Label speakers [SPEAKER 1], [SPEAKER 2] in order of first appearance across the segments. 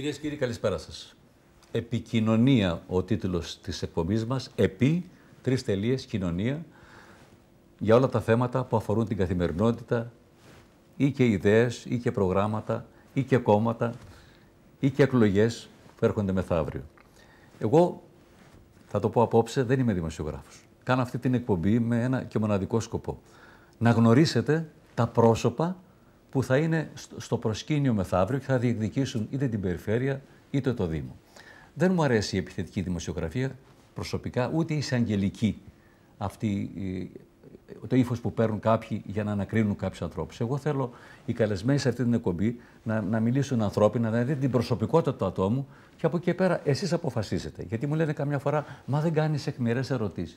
[SPEAKER 1] Κυρίες και κύριοι, καλησπέρα σας. Επικοινωνία ο τίτλος της εκπομπής μας. Επί, τρεις τελείες, κοινωνία. Για όλα τα θέματα που αφορούν την καθημερινότητα ή και ιδέες, ή και προγράμματα, ή και κόμματα, ή και εκλογές που έρχονται μεθαύριο. Εγώ, θα το πω απόψε, δεν είμαι δημοσιογράφος. Κάνω αυτή την εκπομπή με ένα και μοναδικό σκοπό. Να γνωρίσετε τα πρόσωπα που θα είναι στο προσκήνιο μεθαύριο και θα διεκδικήσουν είτε την περιφέρεια είτε το Δήμο. Δεν μου αρέσει η επιθετική δημοσιογραφία προσωπικά, ούτε η εισαγγελική αυτή το ύφος που παίρνουν κάποιοι για να ανακρίνουν κάποιους ανθρώπους. Εγώ θέλω οι καλεσμένοι σε αυτή την εκπομπή να, να μιλήσουν ανθρώπινα, να δείτε την προσωπικότητα του ατόμου και από εκεί πέρα εσείς αποφασίζετε. Γιατί μου λένε καμιά φορά, μα δεν κάνεις εχμηρέ ερωτήσει.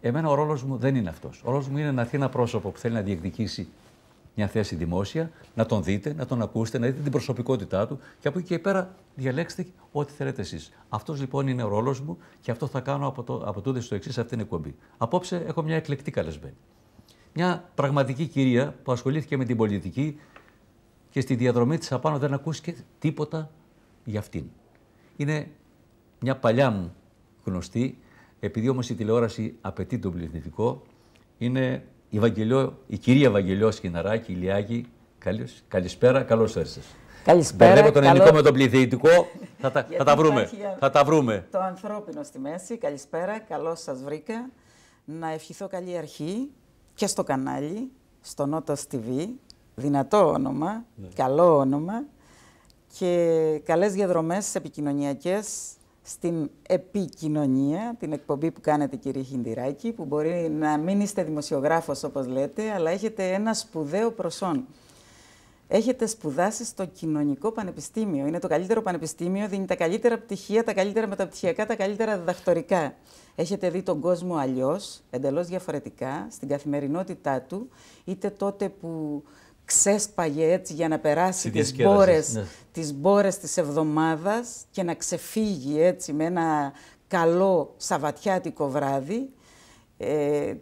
[SPEAKER 1] Εμένα ο ρόλος μου δεν είναι αυτός. Ο ρόλος μου είναι να έρθει ένα πρόσωπο που θέλει να διεκδικήσει μια θέση δημόσια, να τον δείτε, να τον ακούσετε, να δείτε την προσωπικότητά του και από εκεί και πέρα διαλέξτε ό,τι θέλετε εσείς. Αυτός λοιπόν είναι ο ρόλος μου και αυτό θα κάνω από, το, από τούδες στο εξής αυτή την εκπομπή. Απόψε έχω μια εκλεκτή καλεσμένη. Μια πραγματική κυρία που ασχολήθηκε με την πολιτική και στη διαδρομή της απάνω δεν ακούστηκε τίποτα για αυτήν. Είναι μια παλιά μου γνωστή, επειδή όμως η τηλεόραση απαιτεί τον πληθυντικό, είναι η, Βαγγελιό, η κυρία Βαγγελιό Σκυναράκη, η Λιάκη, καλησπέρα, καλώς ήρθατε. Καλησπέρα. βλέπω τον ελληνικό με τον πληθυντικό. Θα τα, θα βρούμε. Θα τα βρούμε.
[SPEAKER 2] Το ανθρώπινο στη μέση. Καλησπέρα. Καλώς σας βρήκα. Να ευχηθώ καλή αρχή και στο κανάλι, στο Νότο TV. Δυνατό όνομα, ναι. καλό όνομα και καλές διαδρομές επικοινωνιακές στην επικοινωνία, την εκπομπή που κάνετε κύριε Χιντιράκη, που μπορεί να μην είστε δημοσιογράφος όπως λέτε, αλλά έχετε ένα σπουδαίο προσόν. Έχετε σπουδάσει στο Κοινωνικό Πανεπιστήμιο. Είναι το καλύτερο πανεπιστήμιο, δίνει τα καλύτερα πτυχία, τα καλύτερα μεταπτυχιακά, τα καλύτερα διδακτορικά. Έχετε δει τον κόσμο αλλιώς, εντελώς διαφορετικά, στην καθημερινότητά του, είτε τότε που ξέσπαγε έτσι για να περάσει τις μπόρες, ναι. τις μπόρες της εβδομάδας και να ξεφύγει έτσι με ένα καλό σαβατιάτικο βράδυ. Ε,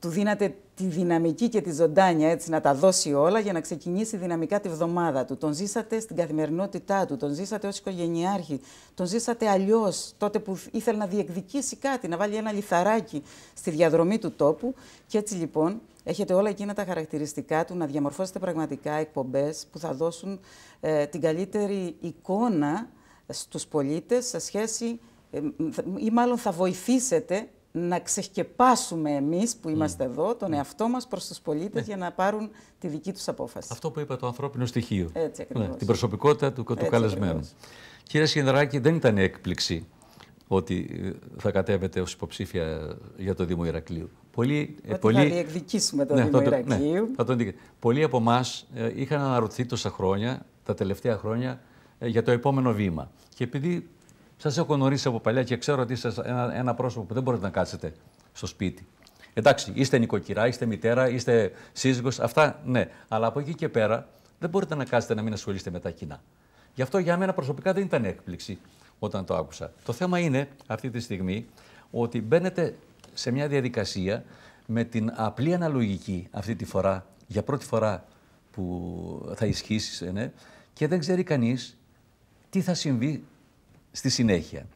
[SPEAKER 2] του δίνατε τη δυναμική και τη ζωντάνια έτσι να τα δώσει όλα για να ξεκινήσει δυναμικά τη βδομάδα του. Τον ζήσατε στην καθημερινότητά του, τον ζήσατε ως οικογενειάρχη, τον ζήσατε αλλιώς τότε που ήθελε να διεκδικήσει κάτι, να βάλει ένα λιθαράκι στη διαδρομή του τόπου. Και έτσι λοιπόν έχετε όλα εκείνα τα χαρακτηριστικά του να διαμορφώσετε πραγματικά εκπομπές που θα δώσουν ε, την καλύτερη εικόνα στους πολίτες σε σχέση ε, ή μάλλον θα βοηθήσετε να ξεχκεπάσουμε εμείς που ναι. είμαστε εδώ τον ναι. εαυτό μας προς τους πολίτες ναι. για να πάρουν τη δική τους απόφαση.
[SPEAKER 1] Αυτό που είπα, το ανθρώπινο στοιχείο. Έτσι ναι, την προσωπικότητα του, του καλεσμένου. Κύριε Σιδράκη, δεν ήταν έκπληξη ότι ε, θα κατέβετε ως υποψήφια για το Δήμο Ηρακλείου. Πολύ, ε, ότι πολύ... θα
[SPEAKER 2] διεκδικήσουμε το ναι, Δήμο Ναι,
[SPEAKER 1] θα Πολλοί από εμάς ε, είχαν αναρωτηθεί τόσα χρόνια, τα τελευταία χρόνια, για το επόμενο βήμα. Και επειδή σας έχω γνωρίσει από παλιά και ξέρω ότι είστε ένα, ένα πρόσωπο που δεν μπορείτε να κάτσετε στο σπίτι. Εντάξει, είστε νοικοκυρά, είστε μητέρα, είστε σύζυγος, αυτά ναι. Αλλά από εκεί και πέρα δεν μπορείτε να κάτσετε να μην ασχολείστε με τα κοινά. Γι' αυτό για μένα προσωπικά δεν ήταν έκπληξη όταν το άκουσα. Το θέμα είναι αυτή τη στιγμή ότι μπαίνετε σε μια διαδικασία με την απλή αναλογική αυτή τη φορά, για πρώτη φορά που θα ισχύσει, ναι, και δεν ξέρει κανείς τι θα συμβεί στη συνέχεια.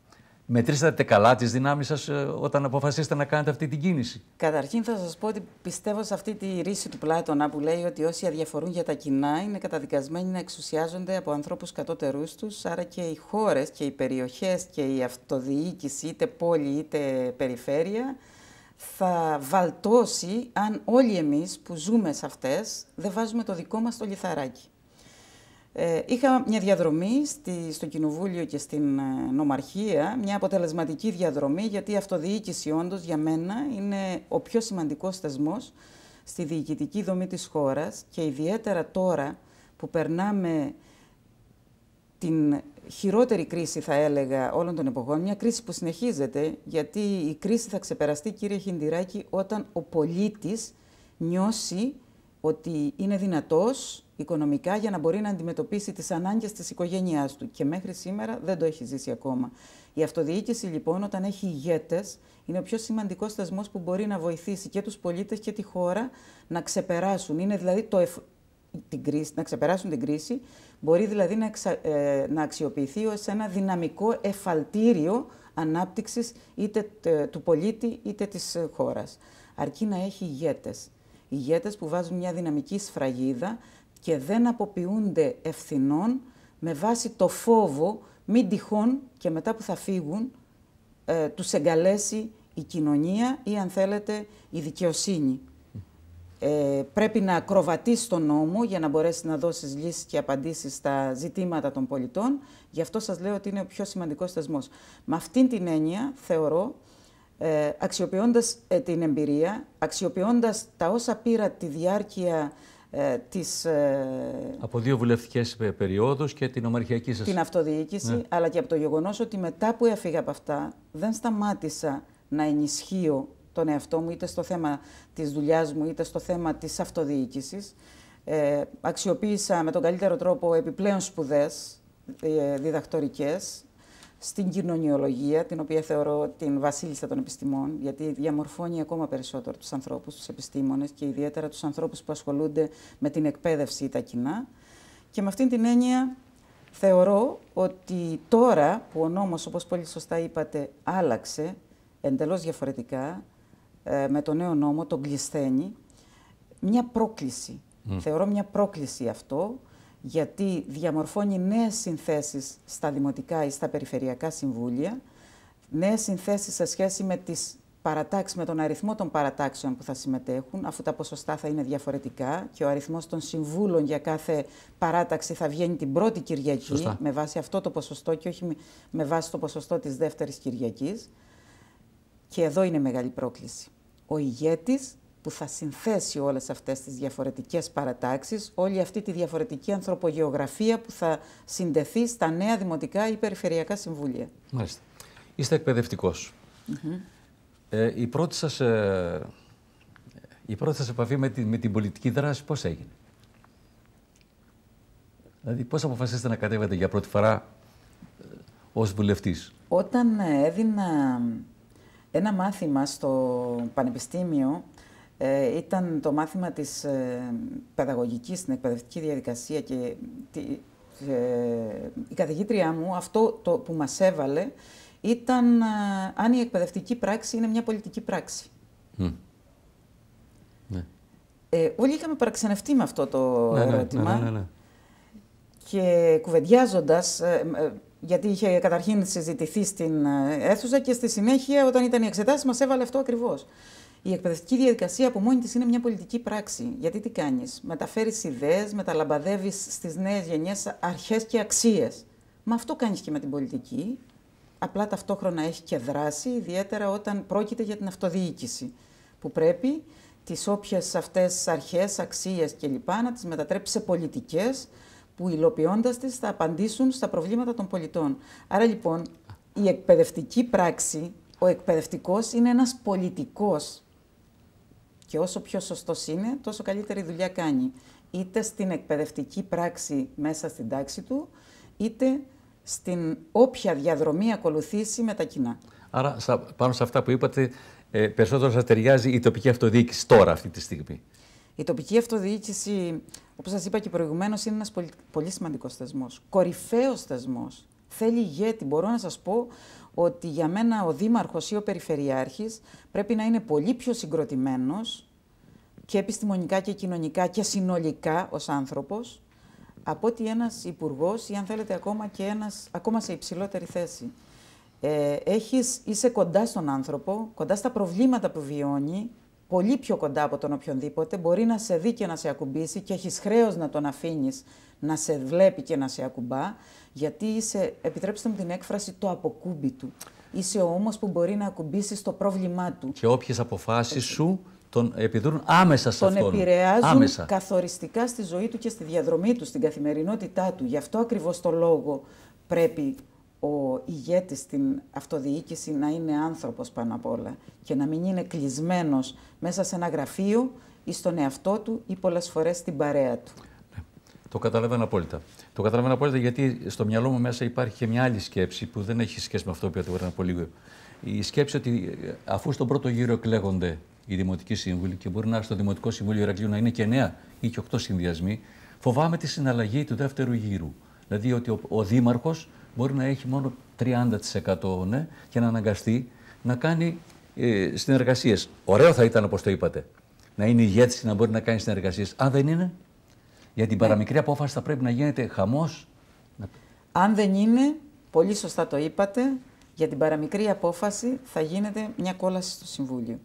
[SPEAKER 1] Μετρήσατε καλά τις δυνάμεις σας ε, όταν αποφασίσατε να κάνετε αυτή την κίνηση.
[SPEAKER 2] Καταρχήν θα σας πω ότι πιστεύω σε αυτή τη ρίση του Πλάτωνα που λέει ότι όσοι αδιαφορούν για τα κοινά είναι καταδικασμένοι να εξουσιάζονται από ανθρώπους κατώτερούς τους, άρα και οι χώρες και οι περιοχές και η αυτοδιοίκηση, είτε πόλη είτε περιφέρεια, θα βαλτώσει αν όλοι εμείς που ζούμε σε αυτές δεν βάζουμε το δικό μας το λιθαράκι. Ε, είχα μια διαδρομή στη, στο Κοινοβούλιο και στην ε, Νομαρχία, μια αποτελεσματική διαδρομή, γιατί η αυτοδιοίκηση όντως για μένα είναι ο πιο σημαντικός θεσμός στη διοικητική δομή της χώρας και ιδιαίτερα τώρα που περνάμε την χειρότερη κρίση, θα έλεγα, όλων των εποχών, μια κρίση που συνεχίζεται, γιατί η κρίση θα ξεπεραστεί, κύριε Χιντιράκη, όταν ο πολίτης νιώσει ότι είναι δυνατός οικονομικά για να μπορεί να αντιμετωπίσει τις ανάγκες της οικογένειάς του και μέχρι σήμερα δεν το έχει ζήσει ακόμα. Η αυτοδιοίκηση λοιπόν όταν έχει ηγέτες είναι ο πιο σημαντικός στασμός που μπορεί να βοηθήσει και τους πολίτες και τη χώρα να ξεπεράσουν. Είναι δηλαδή το την κρίση, να ξεπεράσουν την κρίση, μπορεί δηλαδή να, ε, να αξιοποιηθεί ως ένα δυναμικό εφαλτήριο ανάπτυξης είτε του πολίτη είτε της ε, χώρας. Αρκεί να έχει ηγέτες ηγέτες που βάζουν μια δυναμική σφραγίδα και δεν αποποιούνται ευθυνών με βάση το φόβο μην τυχόν και μετά που θα φύγουν ε, τους εγκαλέσει η κοινωνία ή αν θέλετε η δικαιοσύνη. Ε, πρέπει να ακροβατείς τον νόμο για να μπορέσεις να δώσεις λύσεις και απαντήσεις στα ζητήματα των πολιτών. Γι' αυτό σας λέω ότι είναι ο πιο σημαντικός θεσμός. Με αυτήν την έννοια θεωρώ ε, αξιοποιώντας ε, την εμπειρία, αξιοποιώντας τα όσα πήρα τη διάρκεια ε, της... Ε,
[SPEAKER 1] από δύο βουλευτικές περιόδους και την ομαρχιακή σας... Την
[SPEAKER 2] αυτοδιοίκηση, ναι. αλλά και από το γεγονός ότι μετά που έφυγα από αυτά δεν σταμάτησα να ενισχύω τον εαυτό μου είτε στο θέμα της δουλειάς μου είτε στο θέμα της αυτοδιοίκησης. αξιοποίησα με τον καλύτερο τρόπο επιπλέον σπουδές διδακτορικές στην κοινωνιολογία, την οποία θεωρώ την βασίλισσα των επιστημών, γιατί διαμορφώνει ακόμα περισσότερο τους ανθρώπους, τους επιστήμονες και ιδιαίτερα τους ανθρώπους που ασχολούνται με την εκπαίδευση ή τα κοινά. Και με αυτήν την έννοια θεωρώ ότι τώρα που ο νόμος, όπως πολύ σωστά είπατε, άλλαξε εντελώς διαφορετικά, ε, με το νέο νόμο, τον κλεισθένει, μια πρόκληση. Θεωρώ μια πρόκληση αυτό, γιατί διαμορφώνει νέες συνθέσεις στα δημοτικά ή στα περιφερειακά συμβούλια, νέες συνθέσεις σε σχέση με τις παρατάξεις, με τον αριθμό των παρατάξεων που θα συμμετέχουν, αφού τα ποσοστά θα είναι διαφορετικά και ο αριθμός των συμβούλων για κάθε παράταξη θα βγαίνει την πρώτη Κυριακή με βάση αυτό το ποσοστό και όχι με βάση το ποσοστό της δεύτερης Κυριακής. Και εδώ είναι μεγάλη πρόκληση. Ο ηγέτης που θα συνθέσει όλες αυτές τις διαφορετικές παρατάξεις, όλη αυτή τη διαφορετική ανθρωπογεωγραφία που θα συνδεθεί στα νέα δημοτικά ή περιφερειακά συμβούλια.
[SPEAKER 1] Μάλιστα. Είστε εκπαιδευτικός. Mm-hmm. ε, η, πρώτη σας, ε, η πρώτη σας επαφή με, τη, την πολιτική δράση πώς έγινε. Δηλαδή πώς αποφασίσατε να κατέβετε για πρώτη φορά ε, ως βουλευτής.
[SPEAKER 2] Όταν ε, έδινα ένα μάθημα στο Πανεπιστήμιο ε, ήταν το μάθημα της ε, παιδαγωγικής στην εκπαιδευτική διαδικασία και ε, η καθηγήτριά μου αυτό το που μας έβαλε ήταν ε, αν η εκπαιδευτική πράξη είναι μια πολιτική πράξη. Ναι. όλοι είχαμε παραξενευτεί με αυτό το ναι, ναι, ερώτημα και κουβεντιάζοντας, γιατί είχε καταρχήν συζητηθεί στην αίθουσα και στη συνέχεια όταν ήταν η εξετάσεις μας έβαλε αυτό ακριβώς. Η εκπαιδευτική διαδικασία από μόνη της είναι μια πολιτική πράξη. Γιατί τι κάνεις, Μεταφέρεις ιδέες, μεταλαμπαδεύεις στις νέες γενιές αρχές και αξίες. Μα αυτό κάνεις και με την πολιτική. Απλά ταυτόχρονα έχει και δράση, ιδιαίτερα όταν πρόκειται για την αυτοδιοίκηση. Που πρέπει τις όποιες αυτές αρχές, αξίες κλπ. να τις μετατρέψει σε πολιτικές που υλοποιώντας τις θα απαντήσουν στα προβλήματα των πολιτών. Άρα λοιπόν η εκπαιδευτική πράξη ο εκπαιδευτικός είναι ένας πολιτικός. Και όσο πιο σωστός είναι, τόσο καλύτερη δουλειά κάνει. Είτε στην εκπαιδευτική πράξη μέσα στην τάξη του, είτε στην όποια διαδρομή ακολουθήσει με τα κοινά.
[SPEAKER 1] Άρα, πάνω σε αυτά που είπατε, ε, περισσότερο σας ταιριάζει η τοπική αυτοδιοίκηση τώρα, αυτή τη στιγμή.
[SPEAKER 2] Η τοπική αυτοδιοίκηση, όπως σας είπα και προηγουμένως, είναι ένας πολύ, σημαντικός θεσμός. Κορυφαίος θεσμός. Θέλει ηγέτη. Μπορώ να σας πω ότι για μένα ο δήμαρχος ή ο περιφερειάρχης πρέπει να είναι πολύ πιο συγκροτημένος και επιστημονικά και κοινωνικά και συνολικά ως άνθρωπος από ότι ένας υπουργός ή αν θέλετε ακόμα και ένας ακόμα σε υψηλότερη θέση. Ε, έχεις, είσαι κοντά στον άνθρωπο, κοντά στα προβλήματα που βιώνει, πολύ πιο κοντά από τον οποιονδήποτε, μπορεί να σε δει και να σε ακουμπήσει και έχεις χρέος να τον αφήνεις να σε βλέπει και να σε ακουμπά, γιατί είσαι, επιτρέψτε μου την έκφραση, το αποκούμπι του. Είσαι ο όμως που μπορεί να ακουμπήσει το πρόβλημά του.
[SPEAKER 1] Και όποιες αποφάσεις σου τον επιδρούν άμεσα σε τον αυτόν. Τον επηρεάζουν
[SPEAKER 2] καθοριστικά στη ζωή του και στη διαδρομή του, στην καθημερινότητά του. Γι' αυτό ακριβώς το λόγο πρέπει ο ηγέτης στην αυτοδιοίκηση να είναι άνθρωπος πάνω απ' όλα και να μην είναι κλεισμένος μέσα σε ένα γραφείο ή στον εαυτό του ή πολλές φορές στην παρέα του. Ναι.
[SPEAKER 1] Το καταλαβαίνω απόλυτα. Το καταλαβαίνω απόλυτα γιατί στο μυαλό μου μέσα υπάρχει και μια άλλη σκέψη που δεν έχει σχέση με αυτό που είπατε από λίγο. Η σκέψη ότι ε, αφού στον πρώτο γύρο εκλέγονται οι δημοτικοί σύμβουλοι και μπορεί να στο Δημοτικό Συμβούλιο Ιρακλείου να είναι και νέα ή και οκτώ συνδυασμοί, φοβάμαι τη συναλλαγή του δεύτερου γύρου. Δηλαδή ότι ο, ο Δήμαρχος μπορεί να έχει μόνο 30% ναι, και να αναγκαστεί να κάνει ε, συνεργασίες. Ωραίο θα ήταν, όπως το είπατε, να είναι ηγέτης και να μπορεί να κάνει συνεργασίες. Αν δεν είναι, για την ναι. παραμικρή απόφαση θα πρέπει να γίνεται χαμός.
[SPEAKER 2] Αν δεν είναι, πολύ σωστά το είπατε, για την παραμικρή απόφαση θα γίνεται μια κόλαση στο Συμβούλιο.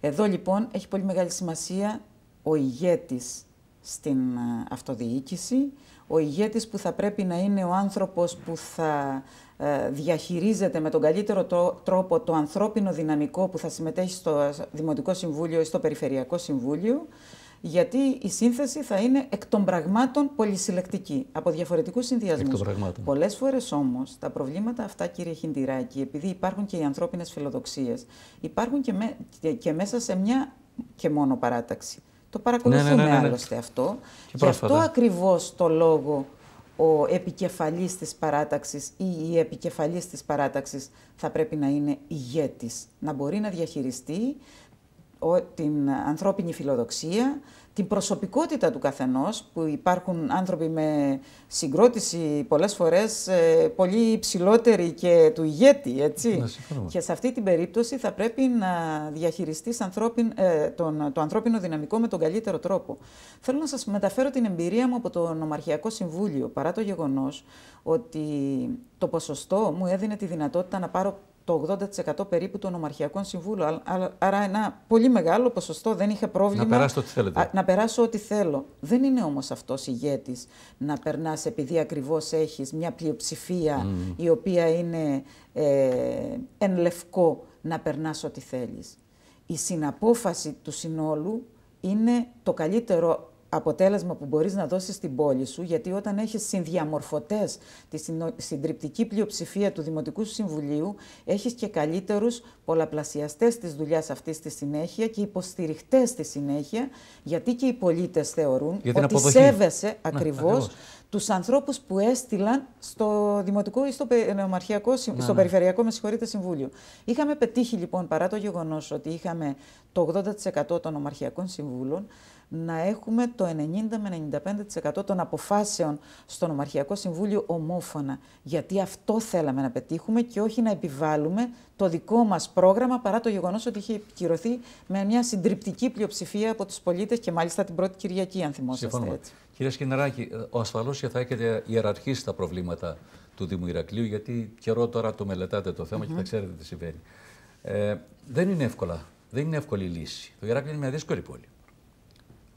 [SPEAKER 2] Εδώ λοιπόν έχει πολύ μεγάλη σημασία ο ηγέτης στην ε, αυτοδιοίκηση, ο ηγέτης που θα πρέπει να είναι ο άνθρωπος που θα ε, διαχειρίζεται με τον καλύτερο τρόπο το ανθρώπινο δυναμικό που θα συμμετέχει στο Δημοτικό Συμβούλιο ή στο Περιφερειακό Συμβούλιο, γιατί η σύνθεση θα είναι εκ των πραγμάτων πολυσυλλεκτική, από διαφορετικούς συνδυασμούς. Πολλές φορές όμως τα προβλήματα αυτά, κύριε Χιντιράκη, επειδή υπάρχουν και οι ανθρώπινες φιλοδοξίες, υπάρχουν και, και μέσα σε μια και μόνο παράταξη. Το παρακολουθούμε ναι ναι, ναι, ναι, ναι, άλλωστε αυτό. Και Γι' αυτό ακριβώς το λόγο ο επικεφαλής της παράταξης ή η επικεφαλής της παράταξης θα πρέπει να είναι ηγέτης. Να μπορεί να διαχειριστεί την ανθρώπινη φιλοδοξία, την προσωπικότητα του καθενός, που υπάρχουν άνθρωποι με συγκρότηση πολλές φορές ε, πολύ υψηλότερη και του ηγέτη, έτσι. Ναι, και σε αυτή την περίπτωση θα πρέπει να διαχειριστείς ανθρώπιν, ε, τον, το ανθρώπινο δυναμικό με τον καλύτερο τρόπο. Θέλω να σας μεταφέρω την εμπειρία μου από το Νομαρχιακό Συμβούλιο, παρά το γεγονός ότι το ποσοστό μου έδινε τη δυνατότητα να πάρω το 80% περίπου των ομαρχιακών συμβούλων. Άρα ένα πολύ μεγάλο ποσοστό δεν είχε πρόβλημα. Να
[SPEAKER 1] περάσω ό,τι θέλετε.
[SPEAKER 2] Να περάσω ό,τι θέλω. Δεν είναι όμως αυτός ηγέτης να περνάς επειδή ακριβώς έχεις μια πλειοψηφία η οποία είναι ε, εν λευκό να περνάς ό,τι θέλεις. Η συναπόφαση του συνόλου είναι το καλύτερο αποτέλεσμα που μπορείς να δώσεις στην πόλη σου, γιατί όταν έχεις συνδιαμορφωτές τη συντριπτική πλειοψηφία του Δημοτικού Συμβουλίου, έχεις και καλύτερους πολλαπλασιαστές της δουλειάς αυτής στη συνέχεια και υποστηριχτές στη συνέχεια, γιατί και οι πολίτες θεωρούν ότι αποδοχή. σέβεσαι ναι, ακριβώς, ναι, ακριβώς τους ανθρώπους που έστειλαν στο Δημοτικό ή στο, ναι, στο ναι. Περιφερειακό με συγχωρείτε, Συμβούλιο. Είχαμε πετύχει λοιπόν, παρά το γεγονός ότι είχαμε το 80% των ομαρχιακών συμβούλων, να έχουμε το 90 με 95% των αποφάσεων στο Νομαρχιακό Συμβούλιο ομόφωνα. Γιατί αυτό θέλαμε να πετύχουμε και όχι να επιβάλλουμε το δικό μας πρόγραμμα παρά το γεγονός ότι είχε επικυρωθεί με μια συντριπτική πλειοψηφία από τους πολίτες και μάλιστα την πρώτη Κυριακή, αν θυμόσαστε έτσι.
[SPEAKER 1] Κύριε Σκηναράκη, ε, ο ασφαλώς και θα έχετε ιεραρχήσει τα προβλήματα του Δήμου Ηρακλείου, γιατί καιρό τώρα το μελετάτε το θεμα mm και θα ξέρετε τι συμβαίνει. Ε, δεν είναι εύκολα. Δεν είναι εύκολη λύση. Το Ηράκλειο είναι μια δύσκολη πόλη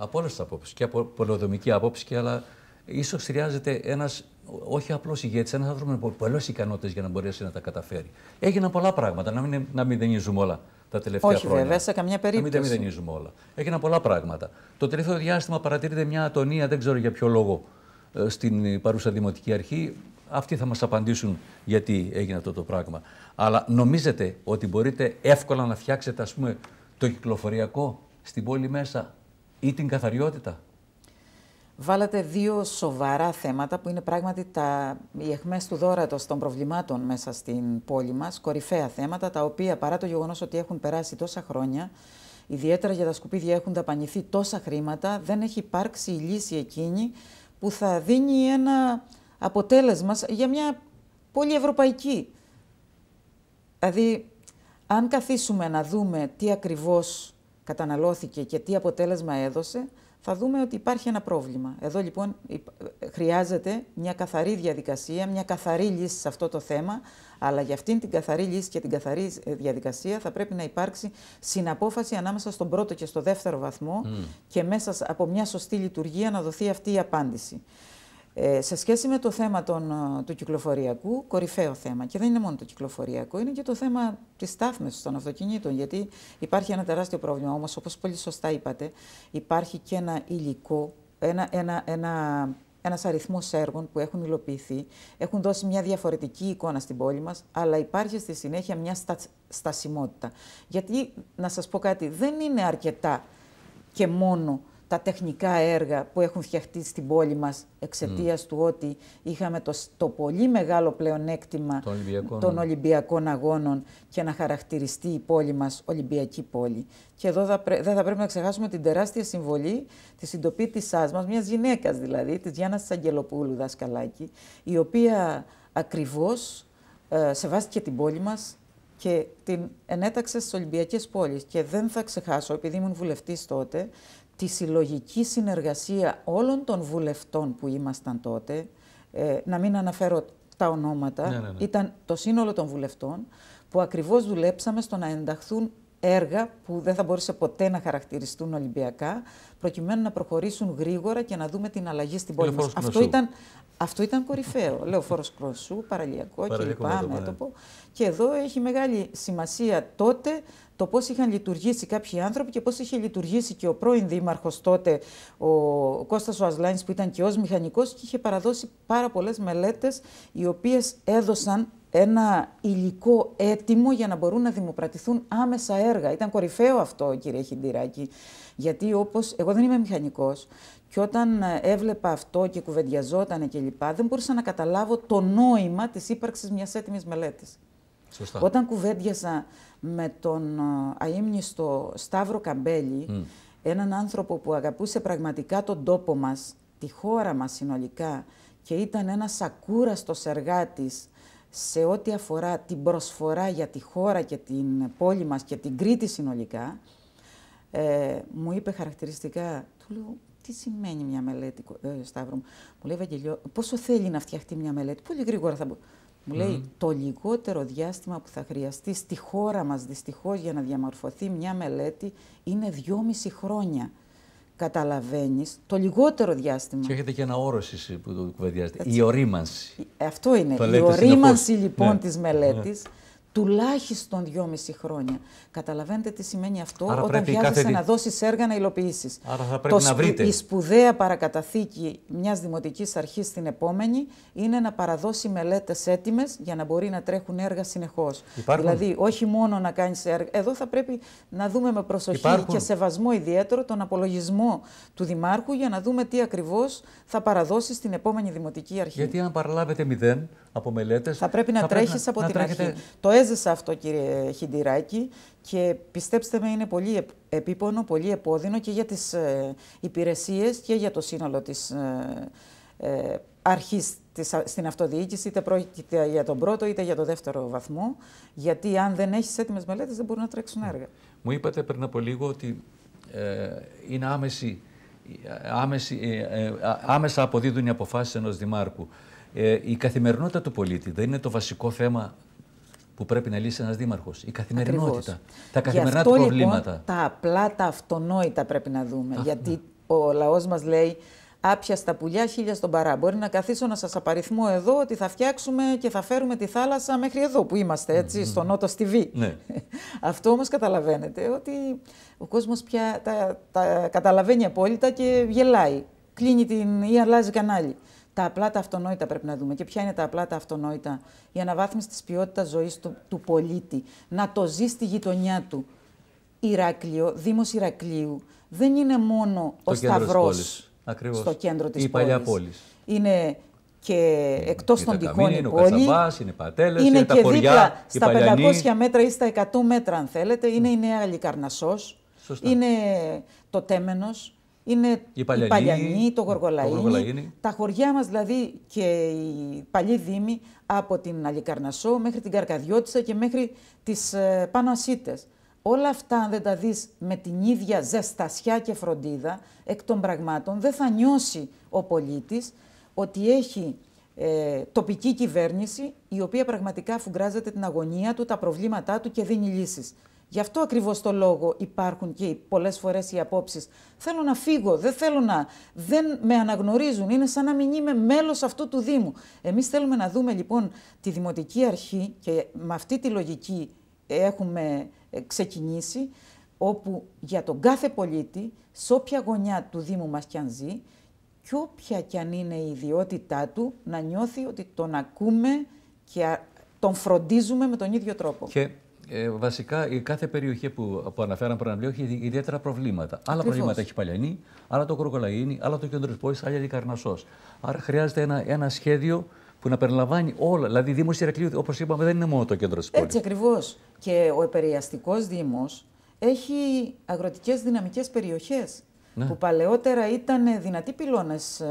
[SPEAKER 1] από όλες τις απόψεις και από πολεοδομική άποψη, αλλά ίσως χρειάζεται ένας όχι απλός ηγέτης, ένας άνθρωπος με πολλές ικανότητες για να μπορέσει να τα καταφέρει. Έγιναν πολλά πράγματα, να μην, να μην όλα τα τελευταία όχι, χρόνια. Όχι, βέβαια, σε καμιά περίπτωση. Να μην δενίζουμε όλα. Έγιναν πολλά πράγματα. Το τελευταίο διάστημα παρατηρείται μια ατονία, δεν ξέρω για ποιο λόγο, ε, στην παρούσα Δημοτική Αρχή. Αυτοί θα μας απαντήσουν γιατί έγινε αυτό το πράγμα. Αλλά νομίζετε ότι μπορείτε εύκολα να φτιάξετε, ας πούμε, το κυκλοφοριακό στην πόλη μέσα ή την καθαριότητα.
[SPEAKER 2] Βάλατε δύο σοβαρά θέματα που είναι πράγματι τα, οι αιχμές του δόρατος των προβλημάτων μέσα στην πόλη μας, κορυφαία θέματα, τα οποία παρά το γεγονός ότι έχουν περάσει τόσα χρόνια, ιδιαίτερα για τα σκουπίδια έχουν ταπανηθεί τόσα χρήματα, δεν έχει υπάρξει η λύση εκείνη που θα δίνει ένα αποτέλεσμα για μια πολύ ευρωπαϊκή. Δηλαδή, αν καθίσουμε να δούμε τι ακριβώς καταναλώθηκε και τι αποτέλεσμα έδωσε, θα δούμε ότι υπάρχει ένα πρόβλημα. Εδώ λοιπόν χρειάζεται μια καθαρή διαδικασία, μια καθαρή λύση σε αυτό το θέμα, αλλά για αυτήν την καθαρή λύση και την καθαρή ε, διαδικασία θα πρέπει να υπάρξει συναπόφαση ανάμεσα στον πρώτο και στο δεύτερο βαθμό και μέσα από μια σωστή λειτουργία να δοθεί αυτή η απάντηση. Ε, σε σχέση με το θέμα των, ε, του κυκλοφοριακού, κορυφαίο θέμα, και δεν είναι μόνο το κυκλοφοριακό, είναι και το θέμα της στάθμευσης των αυτοκινήτων. Γιατί υπάρχει ένα τεράστιο πρόβλημα. Όμως, όπως πολύ σωστά είπατε, υπάρχει και ένα υλικό, ένα, ένα, ένα ένας αριθμός έργων που έχουν υλοποιηθεί, έχουν δώσει μια διαφορετική εικόνα στην πόλη μας, αλλά υπάρχει στη συνέχεια μια στασιμότητα. Γιατί, να σας πω κάτι, δεν είναι αρκετά και μόνο τα τεχνικά έργα που έχουν φτιαχτεί στην πόλη μας εξαιτίας mm. του ότι είχαμε το, το πολύ μεγάλο πλεονέκτημα των Ολυμπιακών. των Αγώνων και να χαρακτηριστεί η πόλη μας Ολυμπιακή πόλη. Και εδώ θα δεν θα πρέπει να ξεχάσουμε την τεράστια συμβολή τη συντοπίτησάς μας, μιας γυναίκας δηλαδή, της Γιάννας Αγγελοπούλου δασκαλάκη, η οποία ακριβώς ε, σεβάστηκε την πόλη μας, και την ενέταξε στις Ολυμπιακές πόλεις. Και δεν θα ξεχάσω, επειδή ήμουν βουλευτής τότε, τη συλλογική συνεργασία όλων των βουλευτών που ήμασταν τότε, ε, να μην αναφέρω τα ονόματα, ναι, ναι, ναι. ήταν το σύνολο των βουλευτών, που ακριβώς δουλέψαμε στο να ενταχθούν έργα που δεν θα μπορούσε ποτέ να χαρακτηριστούν Ολυμπιακά, προκειμένου να προχωρήσουν γρήγορα και να δούμε την αλλαγή στην πόλη μας. Αυτό ήταν, αυτό ήταν κορυφαίο. Λεωφόρος Κροσού, Παραλιακό κλπ. Και εδώ έχει μεγάλη σημασία τότε το πώς είχαν λειτουργήσει κάποιοι άνθρωποι και πώς είχε λειτουργήσει και ο πρώην δήμαρχος τότε, ο Κώστας ο που ήταν και ως μηχανικός και είχε παραδώσει πάρα πολλές μελέτες οι οποίες έδωσαν ένα υλικό έτοιμο για να μπορούν να δημοπρατηθούν άμεσα έργα. Ήταν κορυφαίο αυτό, κύριε Χιντυράκη, γιατί όπως εγώ δεν είμαι μηχανικός και όταν έβλεπα αυτό και κουβεντιαζόταν και λοιπά, δεν μπορούσα να καταλάβω το νόημα της ύπαρξης μιας έτοιμης μελέτης. Σωστά. Όταν κουβέντιασα με τον αείμνηστο Σταύρο Καμπέλη, mm. έναν άνθρωπο που αγαπούσε πραγματικά τον τόπο μας, τη χώρα μας συνολικά και ήταν ένας ακούραστος εργάτης σε ό,τι αφορά την προσφορά για τη χώρα και την πόλη μας και την Κρήτη συνολικά, ε, μου είπε χαρακτηριστικά, του λέω, τι σημαίνει μια μελέτη, ε, Σταύρο μου. Μου λέει, Βαγγελιό, πόσο θέλει να φτιαχτεί μια μελέτη, πολύ γρήγορα θα πω. Μου λέει το λιγότερο διάστημα που θα χρειαστεί στη χώρα μας δυστυχώς για να διαμορφωθεί μια μελέτη είναι δυόμιση χρόνια. Καταλαβαίνεις το λιγότερο
[SPEAKER 1] διάστημα. Και έχετε και ένα όρος εσύ, που το κουβεντιάζετε. Η ορίμανση.
[SPEAKER 2] Ε, αυτό είναι. η ορίμανση λοιπόν ναι. της μελέτης. Ναι τουλάχιστον δυόμιση χρόνια. Καταλαβαίνετε τι σημαίνει αυτό όταν βιάζεσαι να δώσεις έργα να υλοποιήσεις. Άρα θα πρέπει το να βρείτε. Η σπουδαία παρακαταθήκη μιας δημοτικής αρχής στην επόμενη είναι να παραδώσει μελέτες έτοιμες για να μπορεί να τρέχουν έργα συνεχώς. Δηλαδή, όχι μόνο να κάνεις έργα. Εδώ θα πρέπει να δούμε με προσοχή Υπάρχουν. και σεβασμό ιδιαίτερο τον απολογισμό του Δημάρχου για να δούμε τι ακριβώς θα παραδώσει στην επόμενη δημοτική αρχή. Γιατί αν
[SPEAKER 1] παραλάβετε μηδέν από μελέτες. Θα πρέπει να τρέχει από την αρχή.
[SPEAKER 2] Το έζησα αυτό κύριε Χιντιράκη και πιστέψτε με είναι πολύ επίπονο, πολύ επώδυνο και για τις ε, υπηρεσίες και για το σύνολο της ε, ε, αρχής της, στην αυτοδιοίκηση, είτε για τον πρώτο είτε για τον δεύτερο βαθμό, γιατί αν δεν έχεις έτοιμες μελέτες δεν μπορούν να τρέξουν έργα.
[SPEAKER 1] Μου είπατε πριν από λίγο ότι είναι άμεση, άμεση, άμεσα αποδίδουν οι αποφάσεις ενός δημάρχου. η καθημερινότητα του πολίτη δεν είναι το βασικό θέμα που πρέπει να λύσει ένας δήμαρχος. Η καθημερινότητα. Τα καθημερινά του λοιπόν, προβλήματα. Λοιπόν,
[SPEAKER 2] τα απλά, τα αυτονόητα πρέπει να δούμε. γιατί ναι. ο λαός μας λέει άπια στα πουλιά, χίλια στον παρά. Μπορεί να καθίσω να σας απαριθμώ εδώ ότι θα φτιάξουμε και θα φέρουμε τη θάλασσα μέχρι εδώ που είμαστε, έτσι, mm -hmm. στο Νότο TV. Ναι. Αυτό όμως καταλαβαίνετε ότι ο κόσμος πια τα, τα καταλαβαίνει απόλυτα και γελάει. Κλείνει την ή αλλάζει κανάλι τα απλά τα αυτονόητα πρέπει να δούμε. Και ποια είναι τα απλά τα αυτονόητα. Η αναβάθμιση της ποιότητας ζωής του, πολίτη. Να το ζει στη γειτονιά του. Ηράκλειο, Δήμος Ηρακλείου, δεν είναι μόνο το ο Σταυρό στο κέντρο της πόλη. Είναι και εκτό των τυχών Είναι πόλη.
[SPEAKER 1] είναι πατέλες, είναι, είναι τα χωριά, δίπλα στα
[SPEAKER 2] 500 μέτρα ή στα 100 μέτρα, αν θέλετε. Είναι η Νέα Λικαρνασό. Είναι το Τέμενος, είναι η Παλιανή, το Γοργολαΐνη, τα χωριά μας δηλαδή και η παλιοί δήμοι από την Αλικαρνασό μέχρι την Καρκαδιώτησα και μέχρι τις ε, Πανασίτες. Όλα αυτά αν δεν τα δεις με την ίδια ζεστασιά και φροντίδα, εκ των πραγμάτων δεν θα νιώσει ο πολίτης ότι έχει ε, τοπική κυβέρνηση η οποία πραγματικά αφουγκράζεται την αγωνία του, τα προβλήματά του και δίνει λύσεις. Γι' αυτό ακριβώς το λόγο υπάρχουν και πολλές φορές οι απόψεις. Θέλω να φύγω, δεν θέλω να... Δεν με αναγνωρίζουν, είναι σαν να μην είμαι μέλος αυτού του Δήμου. Εμείς θέλουμε να δούμε λοιπόν τη Δημοτική Αρχή και με αυτή τη λογική έχουμε ε, ξεκινήσει, όπου για τον κάθε πολίτη, σε όποια γωνιά του Δήμου μας κι αν ζει, και όποια κι αν είναι η ιδιότητά του, να νιώθει ότι τον ακούμε και τον φροντίζουμε με τον ίδιο τρόπο.
[SPEAKER 1] Και ε, βασικά, η κάθε περιοχή που, που αναφέραμε πριν έχει ιδιαίτερα προβλήματα. Άλλα προβλήματα έχει η Παλιανή, άλλα το Κροκολαγίνη, άλλα το κέντρος τη πόλης, άλλα η Καρνασό. Άρα χρειάζεται ένα, ένα σχέδιο που να περιλαμβάνει όλα. Δηλαδή, Δήμος Ηρακλείου, όπως είπαμε, δεν είναι μόνο το κέντρος πόλη. Έτσι
[SPEAKER 2] ακριβώς. Και ο επεριαστικός Δήμος έχει αγροτικές δυναμικές περιοχές. Ναι. Που παλαιότερα ήταν δυνατοί πυλώνες ε,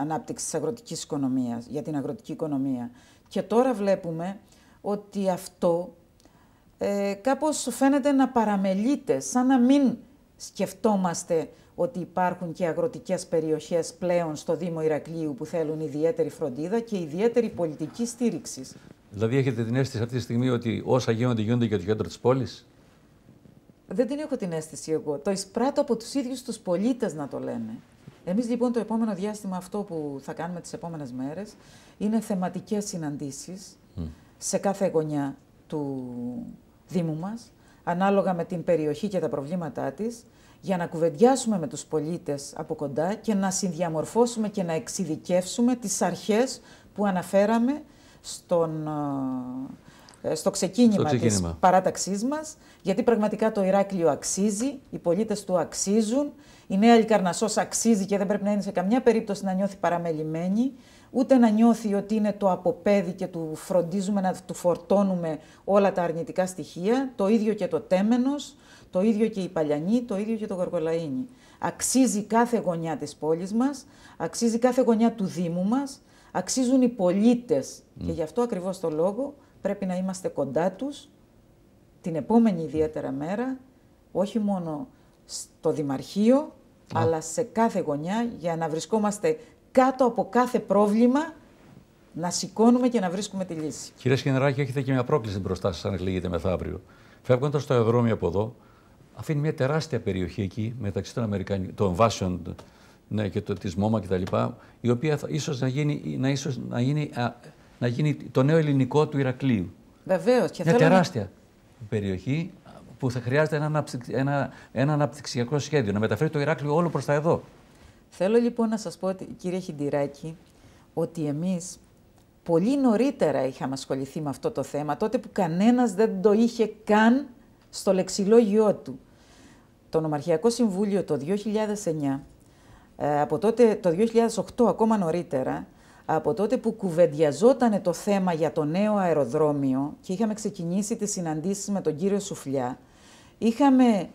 [SPEAKER 2] ανάπτυξης της αγροτικής οικονομίας, για την αγροτική οικονομία. Και τώρα βλέπουμε ότι αυτό ε, κάπως φαίνεται να παραμελείται, σαν να μην σκεφτόμαστε ότι υπάρχουν και αγροτικές περιοχές πλέον στο Δήμο Ηρακλείου που θέλουν ιδιαίτερη φροντίδα και ιδιαίτερη πολιτική στήριξη.
[SPEAKER 1] Δηλαδή έχετε την αίσθηση αυτή τη στιγμή ότι όσα γίνονται γίνονται για το κέντρο της πόλης.
[SPEAKER 2] Δεν την έχω την αίσθηση εγώ. Το εισπράττω από τους ίδιους τους πολίτες να το λένε. Εμείς λοιπόν το επόμενο διάστημα αυτό που θα κάνουμε τις επόμενες μέρες είναι θεματικές συναντήσεις σε κάθε γωνιά του Δήμου μας, ανάλογα με την περιοχή και τα προβλήματά της, για να κουβεντιάσουμε με τους πολίτες από κοντά και να συνδιαμορφώσουμε και να εξειδικεύσουμε τις αρχές που αναφέραμε στον, ε, ε, στο ξεκίνημα, στο της παράταξής γιατί πραγματικά το Ηράκλειο αξίζει, οι πολίτες του αξίζουν, η Νέα Λικαρνασσός αξίζει και δεν πρέπει να είναι σε καμιά περίπτωση να νιώθει παραμελημένη ούτε να νιώθει ότι είναι το αποπέδι και του φροντίζουμε να του φορτώνουμε όλα τα αρνητικά στοιχεία, το ίδιο και το τέμενος, το ίδιο και η Παλιανή, το ίδιο και το Γαργολαΐνη. Αξίζει κάθε γωνιά της πόλης μας, αξίζει κάθε γωνιά του Δήμου μας, αξίζουν οι πολίτες και γι' αυτό ακριβώς το λόγο πρέπει να είμαστε κοντά τους την επόμενη ιδιαίτερα μέρα, όχι μόνο στο Δημαρχείο, ναι. αλλά σε κάθε γωνιά για να βρισκόμαστε κάτω από κάθε πρόβλημα να σηκώνουμε και να βρίσκουμε τη λύση.
[SPEAKER 1] Κύριε Σκενεράκη, έχετε και μια πρόκληση μπροστά σας, αν εκλεγείτε μεθαύριο. Φεύγοντας το αεροδρόμιο από εδώ, αφήνει μια τεράστια περιοχή εκεί μεταξύ των, Αμερικανι... των βάσεων ναι, και το, της ΜΟΜΑ κτλ. Η οποία ίσως να γίνει, να, ίσως να, γίνει, να γίνει το νέο ελληνικό του Ηρακλείου.
[SPEAKER 2] Βεβαίως. Και μια τεράστια
[SPEAKER 1] περιοχή που θα χρειάζεται ένα, ένα αναπτυξιακό σχέδιο, να μεταφέρει το Ηράκλειο όλο προς τα εδώ.
[SPEAKER 2] Θέλω λοιπόν να σας πω, κύριε Χιντιράκη ότι εμείς πολύ νωρίτερα είχαμε ασχοληθεί με αυτό το θέμα, τότε που κανένας δεν το είχε καν στο λεξιλόγιό του. Το Νομαρχιακό Συμβούλιο το 2009, ε, από τότε, το 2008 ακόμα νωρίτερα, από τότε που κουβεντιαζόταν το θέμα για το νέο αεροδρόμιο και είχαμε ξεκινήσει τις συναντήσεις με τον κύριο Σουφλιά, είχαμε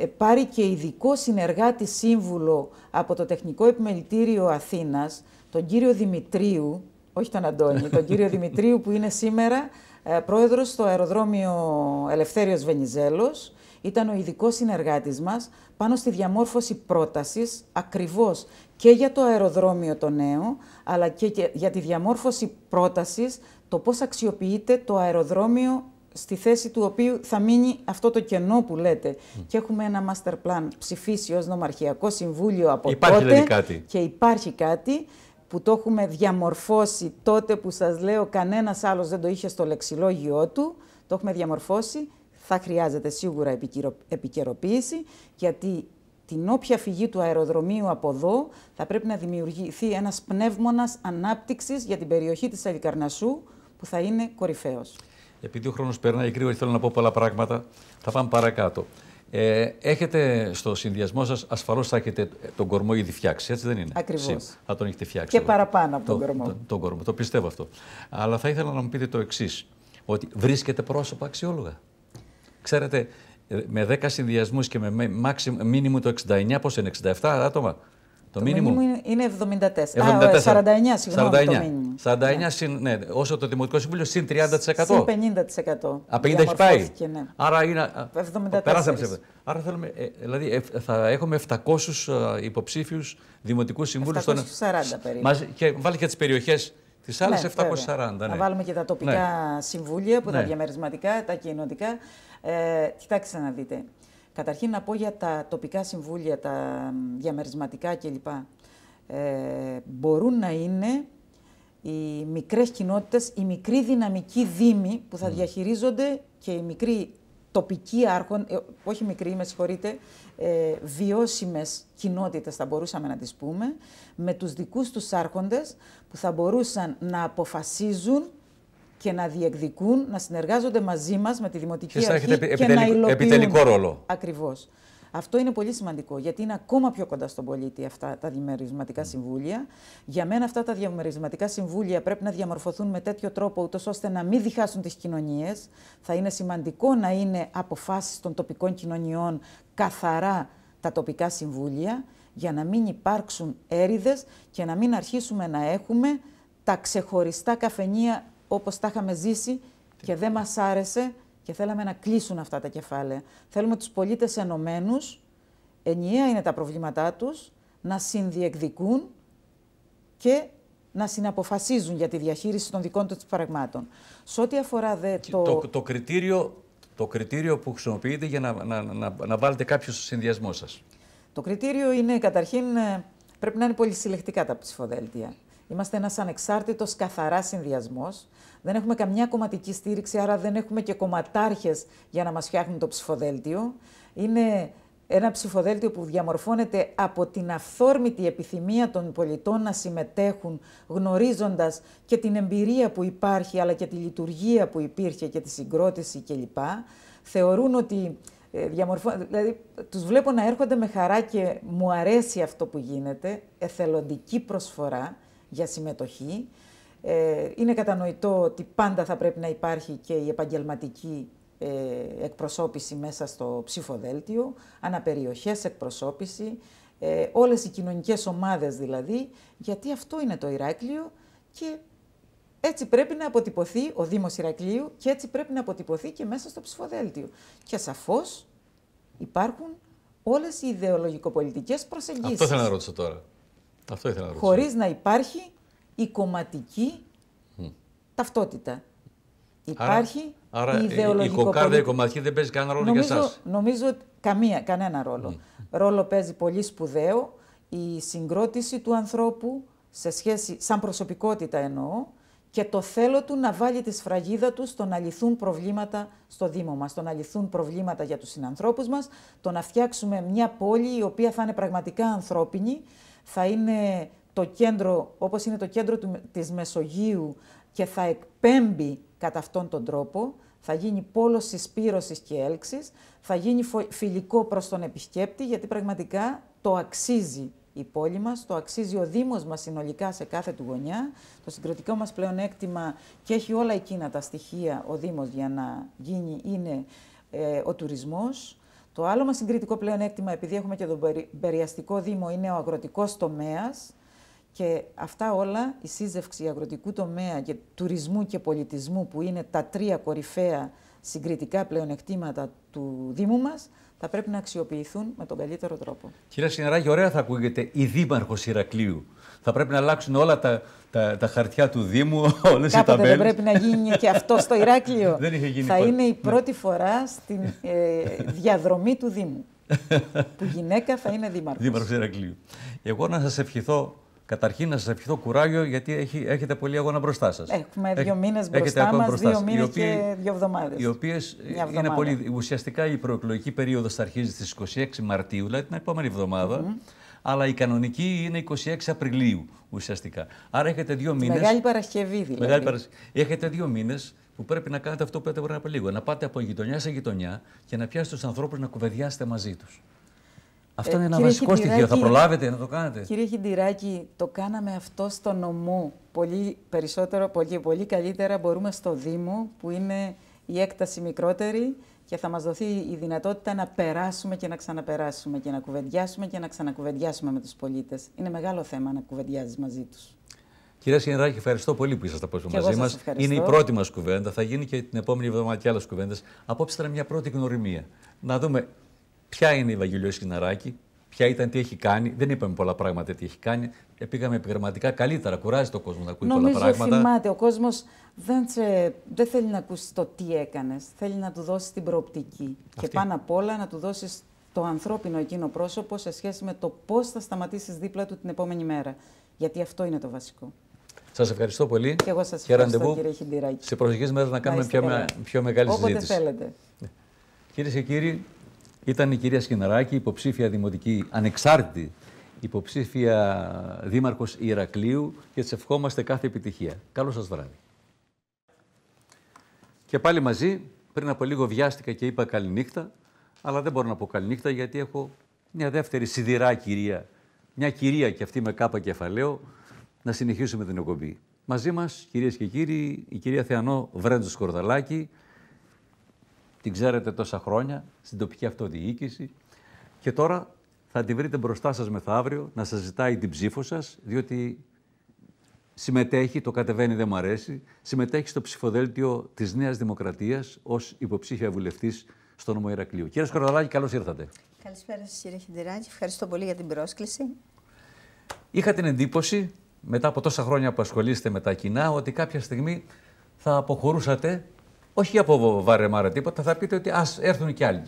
[SPEAKER 2] ε, πάρει και ειδικό συνεργάτη σύμβουλο από το Τεχνικό Επιμελητήριο Αθήνας, τον κύριο Δημητρίου, όχι τον Αντώνη, τον κύριο Δημητρίου που είναι σήμερα ε, πρόεδρος στο αεροδρόμιο Ελευθέριος Βενιζέλος, ήταν ο ειδικός συνεργάτης μας πάνω στη διαμόρφωση πρότασης ακριβώς και για το αεροδρόμιο το νέο, αλλά και για τη διαμόρφωση πρότασης το πώς αξιοποιείται το αεροδρόμιο στη θέση του οποίου θα μείνει αυτό το κενό που λέτε. Και έχουμε ένα master plan ψηφίσει ως νομαρχιακό συμβούλιο από υπάρχει τότε. Δηλαδή κάτι. Και υπάρχει κάτι που το έχουμε διαμορφώσει τότε που σας λέω κανένας άλλος δεν το είχε στο λεξιλόγιο του. Το έχουμε διαμορφώσει. Θα χρειάζεται σίγουρα επικαιροποίηση γιατί την όποια φυγή του αεροδρομίου από εδώ θα πρέπει να δημιουργηθεί ένας πνεύμονας ανάπτυξης για την περιοχή της Αλικαρνασσού που θα είναι κορυφαίος.
[SPEAKER 1] Επειδή ο χρόνος περνάει γρήγορα και θέλω να πω πολλά πράγματα, θα πάμε παρακάτω. Ε, έχετε στο συνδυασμό σας, ασφαλώς θα έχετε τον κορμό ήδη φτιάξει, έτσι δεν είναι. Ακριβώς. Θα τον έχετε φτιάξει. Και παραπάνω από τον, κορμό. Τον, κορμό, το πιστεύω αυτό. Αλλά θα ήθελα να μου πείτε το εξής, ότι βρίσκετε πρόσωπα αξιόλογα. Ξέρετε, ε, με 10 συνδυασμούς και με μήνυμο το 69, πώ είναι, 67 άτομα. Το, μήνυμο
[SPEAKER 2] είναι 74. 49, συγγνώμη. 49,
[SPEAKER 1] το 49 ναι. ναι, όσο το Δημοτικό Συμβούλιο, συν 30%. Συν
[SPEAKER 2] 50%. Α, 50 έχεις πάει. Ναι.
[SPEAKER 1] Άρα είναι. 74. Περάσαμε σε Άρα θέλουμε, ε, δηλαδή ε, θα έχουμε 700 υποψήφιους Δημοτικού Συμβούλου. 740 στον... περίπου. και βάλει και τις περιοχές τι άλλες ναι, 740. Ναι. Να βάλουμε και τα τοπικά
[SPEAKER 2] ναι. συμβούλια που τα ναι. διαμερισματικά, τα κοινωτικά. Ε, κοιτάξτε να δείτε. Καταρχήν να πω για τα τοπικά συμβούλια, τα διαμερισματικά κλπ. Ε, μπορούν να είναι οι μικρές κοινότητες, οι μικροί δυναμικοί δήμοι που θα διαχειρίζονται και οι μικροί τοπικοί άρχον, ε, όχι μικροί, με συγχωρείτε, ε, βιώσιμες κοινότητες θα μπορούσαμε να τις πούμε, με τους δικούς τους άρχοντες που θα μπορούσαν να αποφασίζουν και να διεκδικούν, να συνεργάζονται μαζί μας με τη Δημοτική Αρχή και επιτελικ... να υλοποιούν. Επιτελικό ρόλο. Ακριβώς. Αυτό είναι πολύ σημαντικό, γιατί είναι ακόμα πιο κοντά στον πολίτη αυτά τα διαμερισματικά συμβούλια. Για μένα αυτά τα διαμερισματικά συμβούλια πρέπει να διαμορφωθούν με τέτοιο τρόπο, ούτως ώστε να μην διχάσουν τις κοινωνίες. Θα είναι σημαντικό να είναι αποφάσεις των τοπικών κοινωνιών καθαρά τα τοπικά συμβούλια, για να μην υπάρξουν έρηδες και να μην αρχίσουμε να έχουμε τα ξεχωριστά καφενεία όπως τα είχαμε ζήσει και δεν μας άρεσε και θέλαμε να κλείσουν αυτά τα κεφάλαια. Θέλουμε τους πολίτες ενωμένους, ενιαία είναι τα προβλήματά τους, να συνδιεκδικούν και να συναποφασίζουν για τη διαχείριση των δικών τους πραγμάτων. Σε ό,τι αφορά δε το... Το,
[SPEAKER 1] το, κριτήριο, το κριτήριο που χρησιμοποιείτε για να, να, να, να βάλετε κάποιο στο συνδυασμό σας.
[SPEAKER 2] Το κριτήριο είναι καταρχήν ε, πρέπει να είναι πολυσυλλεκτικά τα ψηφοδέλτια. Είμαστε ένας ανεξάρτητος, καθαράς συνδυασμός. Δεν έχουμε καμιά κομματική στήριξη, άρα δεν έχουμε και κομματάρχες για να μας φτιάχνουν το ψηφοδέλτιο. Είναι ένα ψηφοδέλτιο που διαμορφώνεται από την αυθόρμητη επιθυμία των πολιτών να συμμετέχουν, γνωρίζοντας και την εμπειρία που υπάρχει, αλλά και τη λειτουργία που υπήρχε και τη συγκρότηση κλπ. Θεωρούν ότι ε, διαμορφώ... δηλαδή τους βλέπω να έρχονται με χαρά και μου αρέσει αυτό που γίνεται, εθελοντική προσφορά για συμμετοχή. Ε, είναι κατανοητό ότι πάντα θα πρέπει να υπάρχει και η επαγγελματική ε, εκπροσώπηση μέσα στο ψηφοδέλτιο, αναπεριοχές εκπροσώπηση, ε, όλες οι κοινωνικές ομάδες δηλαδή, γιατί αυτό είναι το Ηράκλειο και έτσι πρέπει να αποτυπωθεί ο Δήμος Ηρακλείου και έτσι πρέπει να αποτυπωθεί και μέσα στο ψηφοδέλτιο. Και σαφώς υπάρχουν όλες οι ιδεολογικοπολιτικές προσεγγίσεις. Αυτό θέλω να
[SPEAKER 1] ρωτήσω τώρα. Αυτό να Χωρίς
[SPEAKER 2] να υπάρχει η κομματική ταυτότητα.
[SPEAKER 1] Υπάρχει άρα, άρα η ιδεολογικό... η κομματική δεν παίζει κανένα ρόλο νομίζω, για εσάς.
[SPEAKER 2] Νομίζω καμία, κανένα ρόλο. Ρόλο παίζει πολύ σπουδαίο η συγκρότηση του ανθρώπου σε σχέση, σαν προσωπικότητα εννοώ, και το θέλω του να βάλει τη σφραγίδα του στο να λυθούν προβλήματα στο Δήμο μας, στο να λυθούν προβλήματα για τους συνανθρώπους μας, το να φτιάξουμε μια πόλη η οποία θα είναι πραγματικά ανθρώπινη θα είναι το κέντρο, όπως είναι το κέντρο του, της Μεσογείου και θα εκπέμπει κατά αυτόν τον τρόπο, θα γίνει πόλος συσπήρωσης και έλξης, θα γίνει φιλικό προς τον επισκέπτη, γιατί πραγματικά το αξίζει η πόλη μας, το αξίζει ο Δήμος μας συνολικά σε κάθε του γωνιά. Το συγκροτικό μας πλεονέκτημα και έχει όλα εκείνα τα στοιχεία ο Δήμος για να γίνει είναι ε, ο τουρισμός, το άλλο μας συγκριτικό πλεονέκτημα, επειδή έχουμε και τον περιαστικό Δήμο, είναι ο αγροτικός τομέας Και αυτά όλα, η σύζευξη αγροτικού τομέα και τουρισμού και πολιτισμού, που είναι τα τρία κορυφαία συγκριτικά πλεονεκτήματα του Δήμου μας, θα πρέπει να αξιοποιηθούν με τον καλύτερο τρόπο.
[SPEAKER 1] Κύριε Σινεράγη, ωραία θα ακούγεται η Δήμαρχος Ηρακλείου. Θα πρέπει να αλλάξουν όλα τα, τα, τα χαρτιά του Δήμου, όλες οι ταμπέλε. Δεν πρέπει
[SPEAKER 2] να γίνει και αυτό στο Ηράκλειο. δεν είχε γίνει Θα είναι η ναι. πρώτη φορά στην ε, διαδρομή του Δήμου. που γυναίκα θα είναι δήμαρχος. Δήμαρχος
[SPEAKER 1] Ηρακλείου. Εγώ να σας ευχηθώ Καταρχήν να σας ευχηθώ κουράγιο, γιατί έχει, έχετε πολύ αγώνα μπροστά σας. Έχουμε δύο μήνες μπροστά μα, δύο μήνες και δύο
[SPEAKER 2] εβδομάδες. Οι οποίες ε, είναι πολύ.
[SPEAKER 1] Ουσιαστικά η προεκλογική περίοδος θα αρχίζει στις 26 Μαρτίου, δηλαδή την επόμενη εβδομάδα αλλά η κανονική είναι 26 Απριλίου ουσιαστικά. Άρα έχετε δύο μήνες. Μεγάλη
[SPEAKER 2] Παρασκευή δηλαδή. Μεγάλη Παρασκευή.
[SPEAKER 1] Έχετε δύο μήνες που πρέπει να κάνετε αυτό που είπατε πριν από λίγο. Να πάτε από γειτονιά σε γειτονιά και να πιάσετε τους ανθρώπους να κουβεντιάσετε μαζί τους. Αυτό ε, είναι ε, ένα βασικό στοιχείο. Θα προλάβετε να το κάνετε. Κύριε
[SPEAKER 2] Χιντηράκη, το κάναμε αυτό στο νομό. Πολύ περισσότερο, πολύ, πολύ καλύτερα μπορούμε στο Δήμο, που είναι η έκταση μικρότερη και θα μας δοθεί η δυνατότητα να περάσουμε και να ξαναπεράσουμε και να κουβεντιάσουμε και να ξανακουβεντιάσουμε με τους πολίτες. Είναι μεγάλο θέμα να κουβεντιάζεις
[SPEAKER 1] μαζί τους. Κυρία Σινεράκη, ευχαριστώ πολύ που ήσασταν απόψε μαζί μα. Είναι η πρώτη μας κουβέντα. Θα γίνει και την επόμενη εβδομάδα και άλλες κουβέντες. Απόψε ήταν μια πρώτη γνωριμία. Να δούμε ποια είναι η Βαγγελιό Σινεράκη, ποια ήταν, τι έχει κάνει. Δεν είπαμε πολλά πράγματα τι έχει κάνει. Ε, πήγαμε επιγραμματικά καλύτερα. Κουράζει το κόσμο να ακούει Νομίζω πολλά πράγματα. Νομίζω θυμάται.
[SPEAKER 2] Ο κόσμος δεν, σε, δεν θέλει να ακούσει το τι έκανες. Θέλει να του δώσεις την προοπτική. Και πάνω απ' όλα να του δώσεις το ανθρώπινο εκείνο πρόσωπο σε σχέση με το πώς θα σταματήσεις δίπλα του την επόμενη μέρα. Γιατί αυτό είναι το βασικό.
[SPEAKER 1] Σας ευχαριστώ πολύ. Και εγώ σας ευχαριστώ, και κύριε Χιντηράκη. Σε προσεγγίσει μέρες να κάνουμε να πιο, πιο μεγάλη Όποτε συζήτηση.
[SPEAKER 2] Όποτε θέλετε. Ναι.
[SPEAKER 1] Κυρίες και κύριοι, ήταν η κυρία Σκηναράκη, υποψήφια δημοτική, ανεξάρτητη υποψήφια δήμαρχος Ηρακλείου και της ευχόμαστε κάθε επιτυχία. Καλό σας βράδυ. Και πάλι μαζί, πριν από λίγο βιάστηκα και είπα καληνύχτα, αλλά δεν μπορώ να πω καληνύχτα γιατί έχω μια δεύτερη σιδηρά κυρία, μια κυρία και αυτή με κάπα κεφαλαίο, να συνεχίσουμε την εκπομπή. Μαζί μας, κυρίες και κύριοι, η κυρία Θεανό Βρέντζος Κορδαλάκη, την ξέρετε τόσα χρόνια, στην τοπική αυτοδιοίκηση. Και τώρα θα τη βρείτε μπροστά σας μεθαύριο να σας ζητάει την ψήφο σας, διότι συμμετέχει, το κατεβαίνει δεν μου αρέσει, συμμετέχει στο ψηφοδέλτιο της Νέας Δημοκρατίας ως υποψήφια βουλευτής στο νομό Ηρακλείου. Κύριε Σκορδαλάκη, καλώς ήρθατε.
[SPEAKER 3] Καλησπέρα σας κύριε Χιντεράκη, ευχαριστώ πολύ για την πρόσκληση.
[SPEAKER 1] Είχα την εντύπωση, μετά από τόσα χρόνια που ασχολείστε με τα κοινά, ότι κάποια στιγμή θα αποχωρούσατε όχι από βαρεμάρα τίποτα, θα πείτε ότι ας έρθουν κι άλλοι.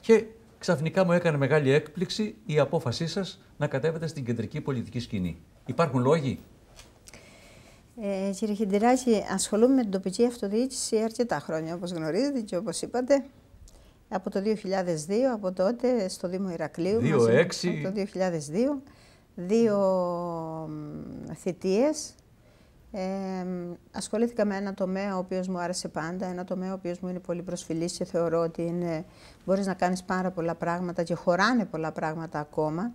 [SPEAKER 1] Και ξαφνικά μου έκανε μεγάλη έκπληξη η απόφασή σας να κατέβετε στην κεντρική πολιτική σκηνή. Υπάρχουν λόγοι.
[SPEAKER 3] Ε, κύριε Χιντιράκη, ασχολούμαι με την τοπική αυτοδιοίκηση αρκετά χρόνια, όπως γνωρίζετε και όπως είπατε. Από το 2002, από τότε στο Δήμο 2006. Το 2002. Δύο θητείες ε, ασχολήθηκα με ένα τομέα ο οποίος μου άρεσε πάντα, ένα τομέα ο οποίος μου είναι πολύ προσφυλής και θεωρώ ότι είναι, μπορείς να κάνεις πάρα πολλά πράγματα και χωράνε πολλά πράγματα ακόμα.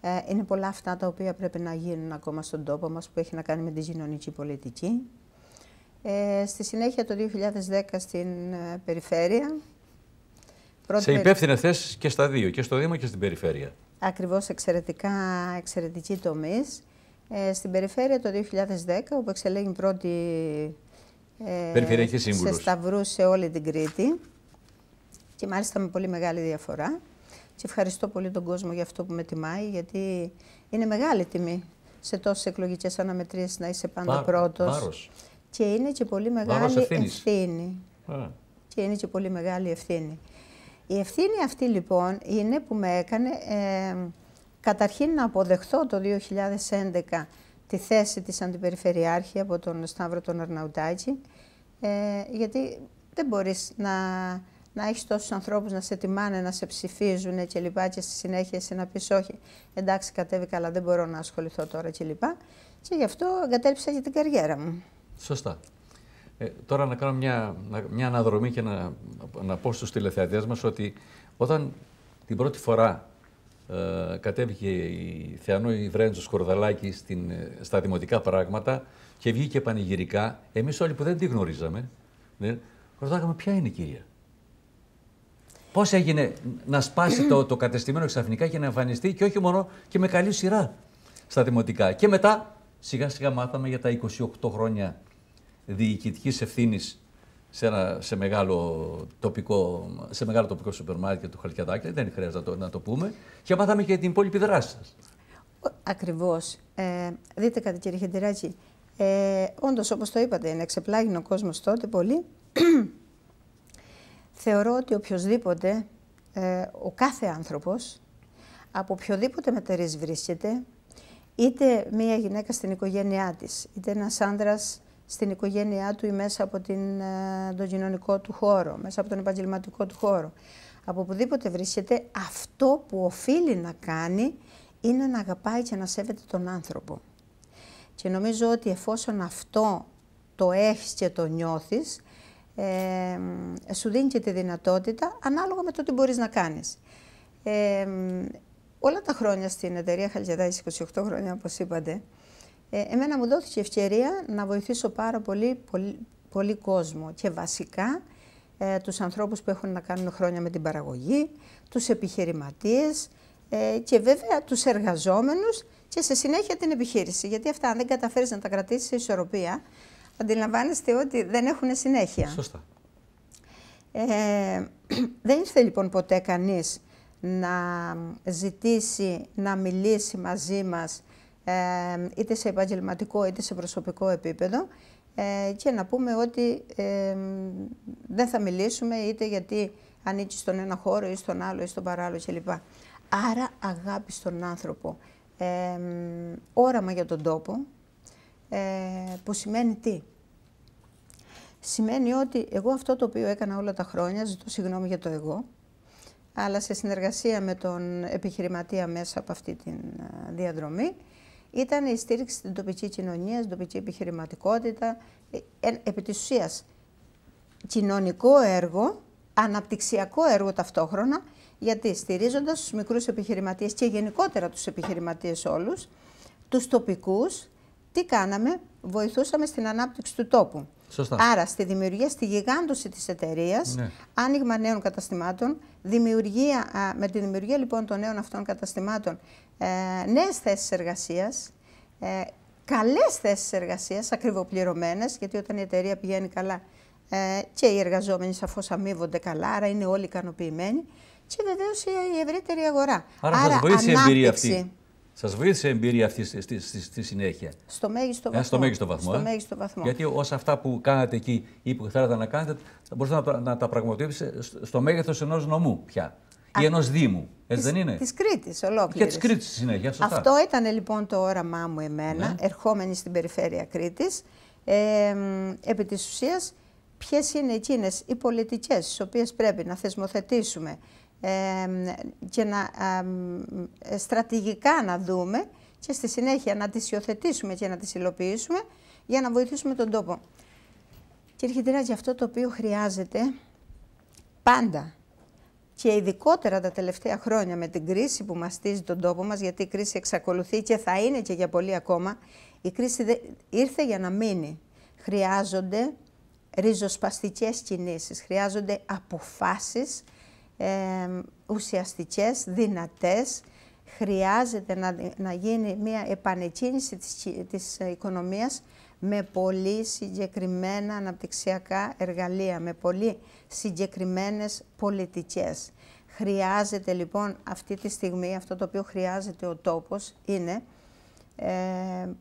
[SPEAKER 3] Ε, είναι πολλά αυτά τα οποία πρέπει να γίνουν ακόμα στον τόπο μας που έχει να κάνει με την κοινωνική πολιτική. Ε, στη συνέχεια το 2010 στην ε, περιφέρεια. Σε υπεύθυνες
[SPEAKER 1] θέσεις και στα δύο, και στο Δήμο και στην περιφέρεια.
[SPEAKER 3] Ακριβώς εξαιρετικά, εξαιρετική τομής. Ε, στην περιφέρεια το 2010, όπου εξελέγει πρώτη ε, σε σταυρού σε όλη την Κρήτη και μάλιστα με πολύ μεγάλη διαφορά. Και ευχαριστώ πολύ τον κόσμο για αυτό που με τιμάει, γιατί είναι μεγάλη τιμή σε τόσες εκλογικές αναμετρήσεις να είσαι πάντα πρώτο. πρώτος. Και είναι και πολύ μεγάλη ευθύνης. Α. Και είναι και πολύ μεγάλη ευθύνη. Η ευθύνη αυτή λοιπόν είναι που με έκανε ε, καταρχήν να αποδεχθώ το 2011 τη θέση της Αντιπεριφερειάρχη από τον Σταύρο τον Αρναουτάκη, ε, γιατί δεν μπορείς να, να έχεις τόσους ανθρώπους να σε τιμάνε, να σε ψηφίζουν και λοιπά και στη συνέχεια σε να πεις όχι, εντάξει κατέβηκα αλλά δεν μπορώ να ασχοληθώ τώρα και λοιπά. Και γι' αυτό εγκατέλειψα για την καριέρα μου.
[SPEAKER 1] Σωστά. Ε, τώρα να κάνω μια, μια αναδρομή και να, να πω στους τηλεθεατές μας ότι όταν την πρώτη φορά ε, κατέβηκε η Θεανόη Βρέντζο Σκορδαλάκη στην, ε, στα δημοτικά πράγματα και βγήκε πανηγυρικά. Εμείς όλοι που δεν τη γνωρίζαμε, ναι, ρωτάγαμε ποια είναι η κυρία. Πώς έγινε να σπάσει το, το κατεστημένο ξαφνικά και να εμφανιστεί και όχι μόνο και με καλή σειρά στα δημοτικά. Και μετά σιγά σιγά μάθαμε για τα 28 χρόνια διοικητικής ευθύνης σε, ένα, σε, μεγάλο τοπικό, σε μεγάλο τοπικό σούπερ μάρκετ του Χαλκιαδάκη, δεν χρειάζεται να το, πούμε. Και μάθαμε και την υπόλοιπη δράση σας.
[SPEAKER 3] Ακριβώς. Ε, δείτε κάτι, κύριε Χεντεράκη. Ε, Όντως, όπως το είπατε, είναι εξεπλάγεινο ο κόσμος τότε πολύ. Θεωρώ ότι οποιοδήποτε, ε, ο κάθε άνθρωπος, από οποιοδήποτε μετερής βρίσκεται, είτε μία γυναίκα στην οικογένειά της, είτε ένας άντρας στην οικογένειά του ή μέσα από την, ε, τον κοινωνικό του χώρο, μέσα από τον επαγγελματικό του χώρο. Από οπουδήποτε βρίσκεται, αυτό που οφείλει να κάνει είναι να αγαπάει και να σέβεται τον άνθρωπο. Και νομίζω ότι εφόσον αυτό το έχεις και το νιώθεις, ε, σου δίνει και τη δυνατότητα ανάλογα με το τι μπορείς να κάνεις. Ε, όλα τα χρόνια στην εταιρεία Χαλκιδάης, 28 χρόνια όπως είπατε, ε, εμένα μου δόθηκε ευκαιρία να βοηθήσω πάρα πολύ, πολύ, κόσμο και βασικά ε, τους ανθρώπους που έχουν να κάνουν χρόνια με την παραγωγή, τους επιχειρηματίες ε, και βέβαια τους εργαζόμενους και σε συνέχεια την επιχείρηση. Γιατί αυτά αν δεν καταφέρεις να τα κρατήσεις σε ισορροπία, αντιλαμβάνεστε ότι δεν έχουν συνέχεια. Σωστά. Ε, δεν ήρθε λοιπόν ποτέ κανείς να ζητήσει, να μιλήσει μαζί μας είτε σε επαγγελματικό είτε σε προσωπικό επίπεδο ε, και να πούμε ότι δεν θα μιλήσουμε είτε γιατί ανήκει στον ένα χώρο ή στον άλλο ή στον παράλληλο κλπ. Άρα αγάπη στον άνθρωπο, όραμα για τον τόπο, ε, που σημαίνει τι. Σημαίνει ότι εγώ αυτό το οποίο έκανα όλα τα χρόνια, ζητώ συγγνώμη για το εγώ, αλλά σε συνεργασία με τον επιχειρηματία μέσα από αυτή τη ε, διαδρομή, ήταν η στήριξη στην τοπική κοινωνία, στην τοπική επιχειρηματικότητα, ε, επί της ουσίας, κοινωνικό έργο, αναπτυξιακό έργο ταυτόχρονα, γιατί στηρίζοντας τους μικρούς επιχειρηματίες και γενικότερα τους επιχειρηματίες όλους, τους τοπικούς, τι κάναμε, βοηθούσαμε στην ανάπτυξη του τόπου. Άρα, στη δημιουργία, στη γιγάντωση της εταιρείας, ναι. άνοιγμα νέων καταστημάτων, δημιουργία, με τη δημιουργία λοιπόν των νέων αυτών καταστημάτων, ε, νέες νέε θέσεις εργασίας, θέσεις καλές θέσεις εργασίας, γιατί όταν η εταιρεία πηγαίνει καλά ε, και οι εργαζόμενοι σαφώς αμείβονται καλά, άρα είναι όλοι ικανοποιημένοι. Και βεβαίως η ευρύτερη αγορά. Άρα, άρα σας η εμπειρία αυτή.
[SPEAKER 1] Σας βοήθησε η εμπειρία αυτή στη, στη, στη, συνέχεια.
[SPEAKER 3] Στο μέγιστο βαθμό. Ε, στο μέγιστο βαθμό. Στο ε. μέγιστο βαθμό. Γιατί
[SPEAKER 1] όσα αυτά που κάνατε εκεί ή που θέλατε να κάνετε, θα μπορούσατε να, να τα πραγματοποιήσετε στο μέγεθος ενός νομού πια. ή ενός Δήμου. Έτσι δεν είναι. Της
[SPEAKER 3] Κρήτης ολόκληρης. Και της Κρήτης
[SPEAKER 1] συνέχεια. Αυτό
[SPEAKER 3] ήταν λοιπόν το όραμά μου εμένα, ναι. ερχόμενη στην περιφέρεια Κρήτης. Ε, επί της ουσίας, ποιες είναι εκείνες οι πολιτικές τι οποίες πρέπει να θεσμοθετήσουμε και να, ε, στρατηγικά να δούμε και στη συνέχεια να τις υιοθετήσουμε και να τις υλοποιήσουμε για να βοηθήσουμε τον τόπο. Και έρχεται για αυτό το οποίο χρειάζεται πάντα και ειδικότερα τα τελευταία χρόνια με την κρίση που μαστίζει τον τόπο μας, γιατί η κρίση εξακολουθεί και θα είναι και για πολύ ακόμα, η κρίση ήρθε για να μείνει. Χρειάζονται ριζοσπαστικές κινήσεις, χρειάζονται αποφάσεις, ε, ουσιαστικές, δυνατές. Χρειάζεται να, να γίνει μια επανεκκίνηση της, της οικονομίας με πολύ συγκεκριμένα αναπτυξιακά εργαλεία, με πολύ συγκεκριμένες πολιτικές. Χρειάζεται λοιπόν αυτή τη στιγμή, αυτό το οποίο χρειάζεται ο τόπος είναι ε,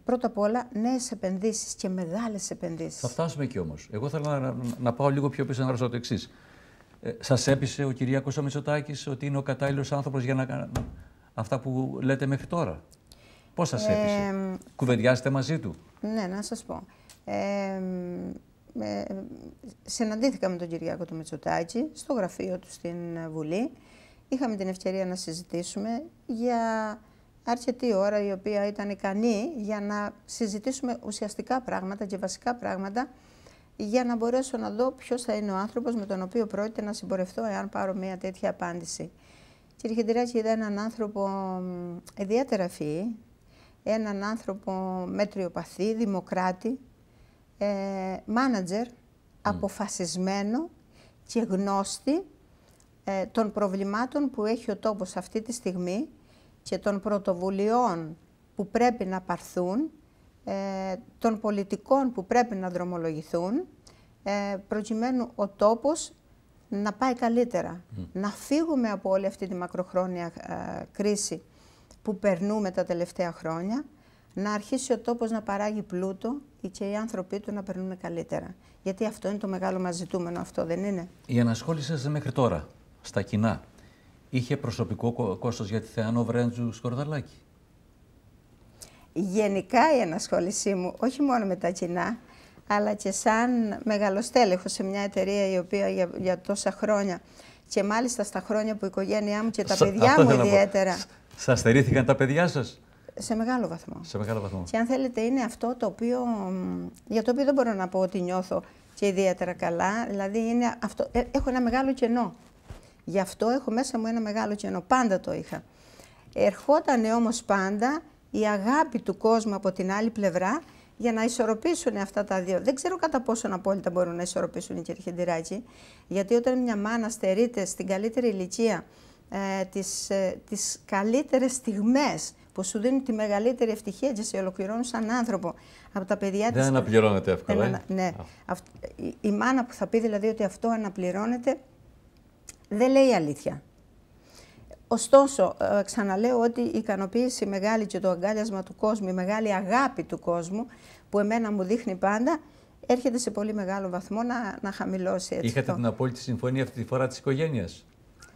[SPEAKER 3] πρώτα απ' όλα νέες επενδύσεις και μεγάλες επενδύσεις. Θα
[SPEAKER 1] φτάσουμε εκεί όμως. Εγώ θέλω να, να πάω λίγο πιο πίσω να ρωτήσω το εξής. Ε, σας έπεισε ο Κυριάκος ο Μητσοτάκης ότι είναι ο κατάλληλος άνθρωπος για να κάνει αυτά που λέτε μέχρι τώρα. Πώς σας ε, έπεισε. Ε, μαζί του.
[SPEAKER 3] Ναι, να σας πω. Ε, ε συναντήθηκα με τον Κυριάκο του Μητσοτάκη στο γραφείο του στην Βουλή. Είχαμε την ευκαιρία να συζητήσουμε για αρκετή ώρα η οποία ήταν ικανή για να συζητήσουμε ουσιαστικά πράγματα και βασικά πράγματα για να μπορέσω να δω ποιος θα είναι ο άνθρωπος με τον οποίο πρόκειται να συμπορευτώ, εάν πάρω μια τέτοια απάντηση. Κύριε Χιντριάκη είδα έναν άνθρωπο ιδιαίτερα φύη, έναν άνθρωπο μετριοπαθή, δημοκράτη, ε, μάνατζερ, αποφασισμένο και γνώστη ε, των προβλημάτων που έχει ο τόπος αυτή τη στιγμή και των πρωτοβουλειών που πρέπει να παρθούν ε, των πολιτικών που πρέπει να δρομολογηθούν ε, προκειμένου ο τόπος να πάει καλύτερα. Να φύγουμε από όλη αυτή τη μακροχρόνια ε, κρίση που περνούμε τα τελευταία χρόνια, να αρχίσει ο τόπος να παράγει πλούτο και οι άνθρωποι του να περνούν καλύτερα. Γιατί αυτό είναι το μεγάλο μας ζητούμενο, αυτό δεν είναι.
[SPEAKER 1] Η ανασχόλησή σας μέχρι τώρα, στα κοινά, είχε προσωπικό κόστος για τη Θεάνο Βρέντζου Σκορδαλάκη
[SPEAKER 3] γενικά η ενασχόλησή μου, όχι μόνο με τα κοινά, αλλά και σαν μεγαλοστέλεχος σε μια εταιρεία η οποία για, για τόσα χρόνια και μάλιστα στα χρόνια που η οικογένειά μου και τα παιδιά μου ιδιαίτερα.
[SPEAKER 1] Σας στερήθηκαν τα παιδιά σας.
[SPEAKER 3] Σε μεγάλο βαθμό.
[SPEAKER 1] Σε μεγάλο βαθμό. Και
[SPEAKER 3] αν θέλετε είναι αυτό το οποίο, για το οποίο δεν μπορώ να πω ότι νιώθω και ιδιαίτερα καλά. Δηλαδή είναι αυτό, ε, έχω ένα μεγάλο κενό. Γι' αυτό έχω μέσα μου ένα μεγάλο κενό. Πάντα το είχα. Ερχόταν όμως πάντα η αγάπη του κόσμου από την άλλη πλευρά για να ισορροπήσουν αυτά τα δύο. Δεν ξέρω κατά πόσο απόλυτα μπορούν να ισορροπήσουν οι κερχεντηράκοι, γιατί όταν μια μάνα στερείται στην καλύτερη ηλικία ε, τις, ε, καλύτερες στιγμές που σου δίνουν τη μεγαλύτερη ευτυχία και σε ολοκληρώνουν σαν άνθρωπο. Από τα παιδιά Δεν της... αναπληρώνεται
[SPEAKER 1] εύκολα. Ε? ναι.
[SPEAKER 3] η μάνα που θα πει δηλαδή ότι αυτό αναπληρώνεται δεν λέει αλήθεια. Ωστόσο, ε, ξαναλέω ότι η ικανοποίηση μεγάλη και το αγκάλιασμα του κόσμου, η μεγάλη αγάπη του κόσμου που εμένα μου δείχνει πάντα, έρχεται σε πολύ μεγάλο βαθμό να, να χαμηλώσει έτσι. Είχατε την
[SPEAKER 1] απόλυτη συμφωνία αυτή τη φορά της οικογένειας.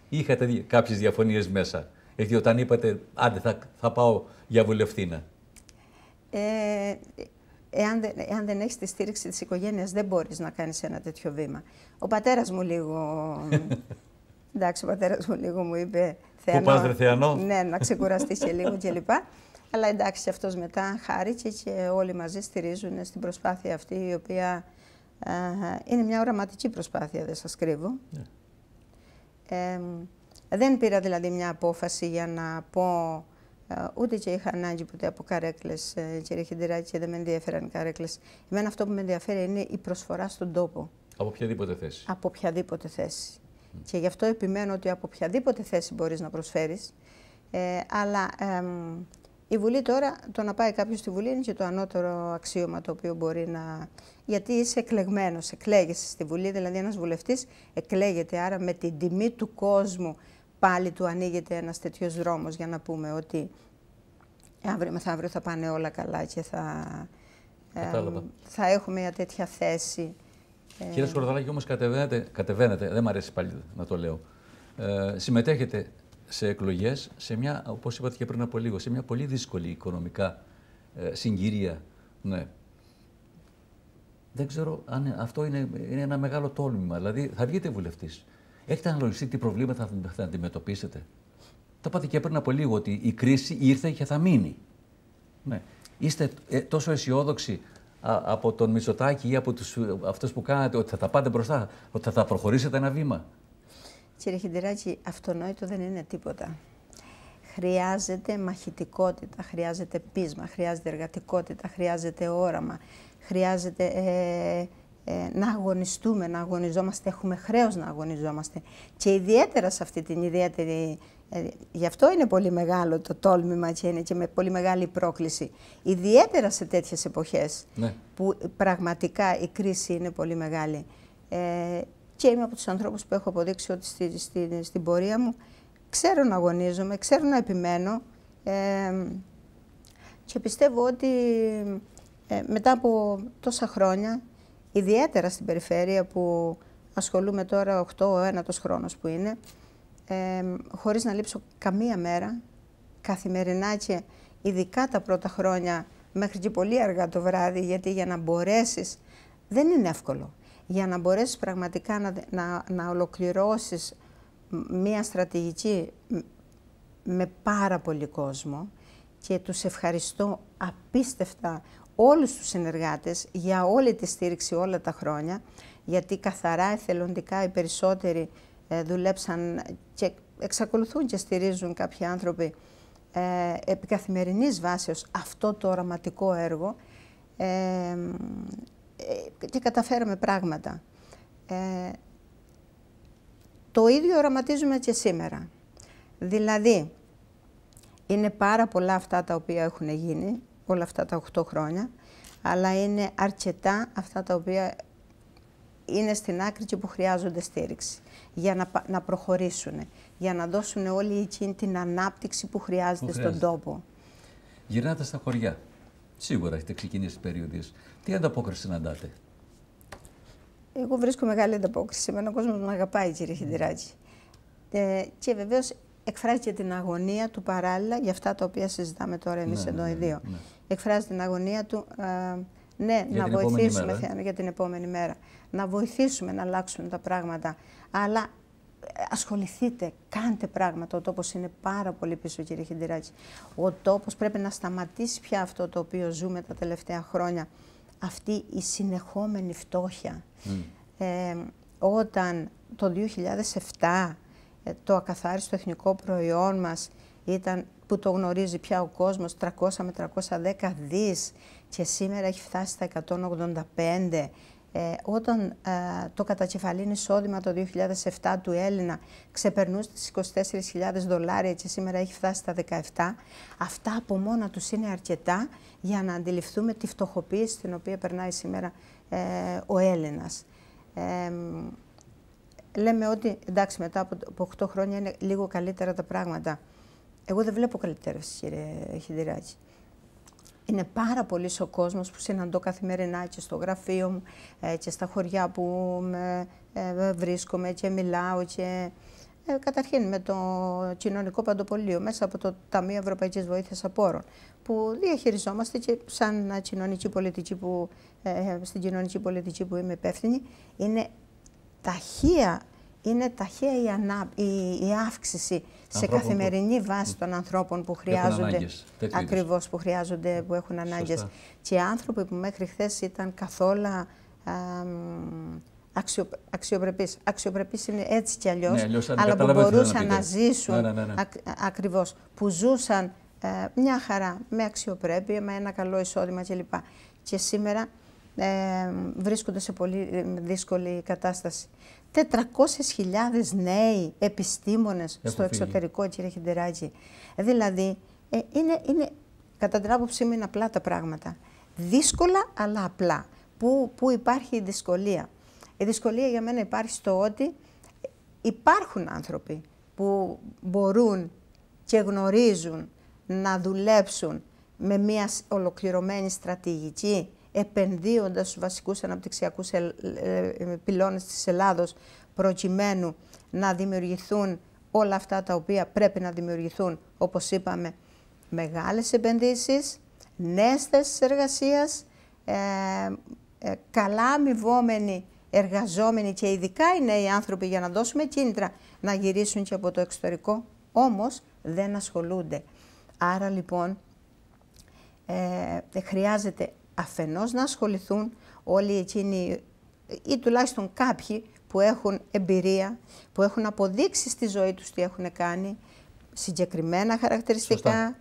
[SPEAKER 1] Είχατε κάποιες διαφωνίες μέσα. Γιατί όταν είπατε, άντε θα, θα πάω για βουλευτήνα.
[SPEAKER 3] Ε, εάν δεν, εάν δεν έχεις τη στήριξη της οικογένειας, δεν μπορείς να κάνεις ένα τέτοιο βήμα. Ο πατέρας μου λίγο... εντάξει, ο πατέρας μου λίγο μου είπε Θεανό. Που Θεανό. Ναι, να ξεκουραστείς και λίγο κλπ. Αλλά εντάξει, αυτός μετά χάρηκε και όλοι μαζί στηρίζουν στην προσπάθεια αυτή, η οποία είναι μια οραματική προσπάθεια, δεν σας κρύβω. Ε, δεν πήρα δηλαδή μια απόφαση για να πω, ούτε και είχα ανάγκη ποτέ από καρέκλες, ε, κύριε Χιντεράκη, και δεν με ενδιαφέραν καρέκλες. Εμένα αυτό που με ενδιαφέρει είναι η προσφορά στον τόπο.
[SPEAKER 1] Από οποιαδήποτε θέση.
[SPEAKER 3] Από οποιαδήποτε θέση. Και γι' αυτό επιμένω ότι από οποιαδήποτε θέση μπορείς να προσφέρεις. Ε, αλλά η Βουλή τώρα, το να πάει κάποιος στη Βουλή είναι και το ανώτερο αξίωμα το οποίο μπορεί να... Γιατί είσαι εκλεγμένος, εκλέγεσαι στη Βουλή, δηλαδή ένας βουλευτής εκλέγεται, άρα με την τιμή του κόσμου πάλι του ανοίγεται ένας τέτοιος δρόμος για να πούμε ότι αύριο μεθαύριο θα πάνε όλα καλά και θα, θα έχουμε μια τέτοια θέση ε... Κύριε
[SPEAKER 1] Σκορδαλάκη, όμως κατεβαίνετε, κατεβαίνετε, δεν μου αρέσει πάλι να το λέω. Ε, συμμετέχετε σε εκλογές, σε μια, όπως είπατε και πριν από λίγο, σε μια πολύ δύσκολη οικονομικά ε, συγκυρία. Ναι. Δεν ξέρω αν αυτό είναι, είναι ένα μεγάλο τόλμημα. Δηλαδή, θα βγείτε βουλευτής. Έχετε αναλογιστεί τι προβλήματα θα, θα αντιμετωπίσετε. Τα πάτε και πριν από λίγο ότι η κρίση ήρθε και θα μείνει. Ναι. Είστε ε, τόσο αισιόδοξοι από τον Μητσοτάκη ή από τους, αυτούς που κάνατε, ότι θα τα πάτε μπροστά, ότι θα προχωρήσετε ένα βήμα.
[SPEAKER 3] Κύριε Χιντεράκη, αυτονόητο δεν είναι τίποτα. Χρειάζεται μαχητικότητα, χρειάζεται πείσμα, χρειάζεται εργατικότητα, χρειάζεται όραμα, χρειάζεται ε, ε, να αγωνιστούμε, να αγωνιζόμαστε, έχουμε χρέος να αγωνιζόμαστε. Και ιδιαίτερα σε αυτή την ιδιαίτερη ε, γι' αυτό είναι πολύ μεγάλο το τόλμημα και είναι και με πολύ μεγάλη πρόκληση. Ιδιαίτερα σε τέτοιες εποχές ναι. που πραγματικά η κρίση είναι πολύ μεγάλη. Ε, και είμαι από τους ανθρώπους που έχω αποδείξει ότι στη, στη, στην πορεία μου ξέρω να αγωνίζομαι, ξέρω να επιμένω ε, και πιστεύω ότι ε, μετά από τόσα χρόνια, ιδιαίτερα στην περιφέρεια που ασχολούμαι τώρα 8 ο ένατος χρόνος που είναι, ε, χωρίς να λείψω καμία μέρα, καθημερινά και ειδικά τα πρώτα χρόνια μέχρι και πολύ αργά το βράδυ, γιατί για να μπορέσεις, δεν είναι εύκολο, για να μπορέσεις πραγματικά να, να, ολοκληρώσεις μία στρατηγική με πάρα πολύ κόσμο και τους ευχαριστώ απίστευτα όλους τους συνεργάτες για όλη τη στήριξη όλα τα χρόνια, γιατί καθαρά εθελοντικά οι περισσότεροι ε, δουλέψαν και εξακολουθούν και στηρίζουν κάποιοι άνθρωποι ε, επί καθημερινής βάσεως αυτό το οραματικό έργο ε, ε, και καταφέραμε πράγματα. το ίδιο οραματίζουμε και σήμερα. Δηλαδή, είναι πάρα πολλά αυτά τα οποία έχουν γίνει όλα αυτά τα 8 χρόνια, αλλά είναι αρκετά αυτά τα οποία είναι στην άκρη και που χρειάζονται στήριξη για να, να προχωρήσουν, για να δώσουν όλη εκείνη την ανάπτυξη που χρειάζεται, που χρειάζεται. στον τόπο.
[SPEAKER 1] Γυρνάτε στα χωριά. Σίγουρα έχετε ξεκινήσει περιοδίες. Τι ανταπόκριση συναντάτε.
[SPEAKER 3] Εγώ βρίσκω μεγάλη ανταπόκριση. Εμένα ο κόσμος με αγαπάει, κύριε Χιντηράκη. Ε, και βεβαίως εκφράζει και την αγωνία του παράλληλα για αυτά τα οποία συζητάμε τώρα εμείς ναι, εδώ ναι, οι δύο. Ναι, ναι. Εκφράζει την αγωνία του... Ε, ναι, να βοηθήσουμε μέρα. για την επόμενη μέρα. Να βοηθήσουμε να αλλάξουμε τα πράγματα. Αλλά ε, ασχοληθείτε, κάντε πράγματα. Ο τόπος είναι πάρα πολύ πίσω, κύριε Χιντυράκη. Ο τόπος πρέπει να σταματήσει πια αυτό το οποίο ζούμε τα τελευταία χρόνια. Αυτή η συνεχόμενη φτώχεια. Ε, όταν το 2007 ε, το ακαθάριστο εθνικό προϊόν μας ήταν που το γνωρίζει πια ο κόσμος 300 με 310 δις και σήμερα έχει φτάσει στα 185. Ε, όταν ε, το κατακεφαλήν εισόδημα το 2007 του Έλληνα ξεπερνούσε τις 24.000 δολάρια και σήμερα έχει φτάσει στα 17, αυτά από μόνα τους είναι αρκετά για να αντιληφθούμε τη φτωχοποίηση την οποία περνάει σήμερα ε, ο Έλληνας. λέμε ότι εντάξει μετά από, 8 χρόνια είναι λίγο καλύτερα τα πράγματα. Εγώ δεν βλέπω καλυτέρευση κύριε Χιντυράκη. Είναι πάρα πολύ ο κόσμος που συναντώ καθημερινά και στο γραφείο μου ε, και στα χωριά που ε, βρίσκομαι και μιλάω και ε, καταρχήν με το κοινωνικό παντοπολείο μέσα από το Ταμείο Ευρωπαϊκής Βοήθειας Απόρων που διαχειριζόμαστε και σαν κοινωνική πολιτική που, στην κοινωνική πολιτική που είμαι υπεύθυνη είναι ταχεία είναι ταχαία η, αύξηση σε καθημερινή βάση των ανθρώπων που χρειάζονται, ακριβώς που χρειάζονται, που έχουν ανάγκες. Σωστά. Και άνθρωποι που μέχρι χθες ήταν καθόλου αξιο, αξιοπρεπείς. Αξιοπρεπείς είναι έτσι κι αλλιώς, ναι, αλλά που μπορούσαν να, ζήσουν ναι, ναι, ακριβώς, που ζούσαν ε, μια χαρά, με αξιοπρέπεια, με ένα καλό εισόδημα κλπ. Και σήμερα ε, βρίσκονται σε πολύ ε, δύσκολη κατάσταση. 400.000 νέοι επιστήμονες στο εξωτερικό, κύριε Χιντεράκη. Δηλαδή, ε, είναι, είναι, κατά την άποψή μου, απλά τα πράγματα. Δύσκολα, αλλά απλά. Πού, πού υπάρχει η δυσκολία. Η δυσκολία για μένα υπάρχει στο ότι υπάρχουν άνθρωποι που μπορούν και γνωρίζουν να δουλέψουν με μια ολοκληρωμένη στρατηγική επενδύοντας στους βασικούς αναπτυξιακούς ε, ε, πυλώνες της Ελλάδος προκειμένου να δημιουργηθούν όλα αυτά τα οποία πρέπει να δημιουργηθούν, όπως είπαμε, μεγάλες επενδύσεις, νέες θέσεις εργασίας, ε, ε, καλά αμοιβόμενοι εργαζόμενοι και ειδικά οι νέοι άνθρωποι για να δώσουμε κίνητρα να γυρίσουν και από το εξωτερικό, όμως δεν ασχολούνται. Άρα λοιπόν ε, χρειάζεται αφενός να ασχοληθούν όλοι εκείνοι ή τουλάχιστον κάποιοι που έχουν εμπειρία, που έχουν αποδείξει στη ζωή τους τι έχουν κάνει, συγκεκριμένα χαρακτηριστικά,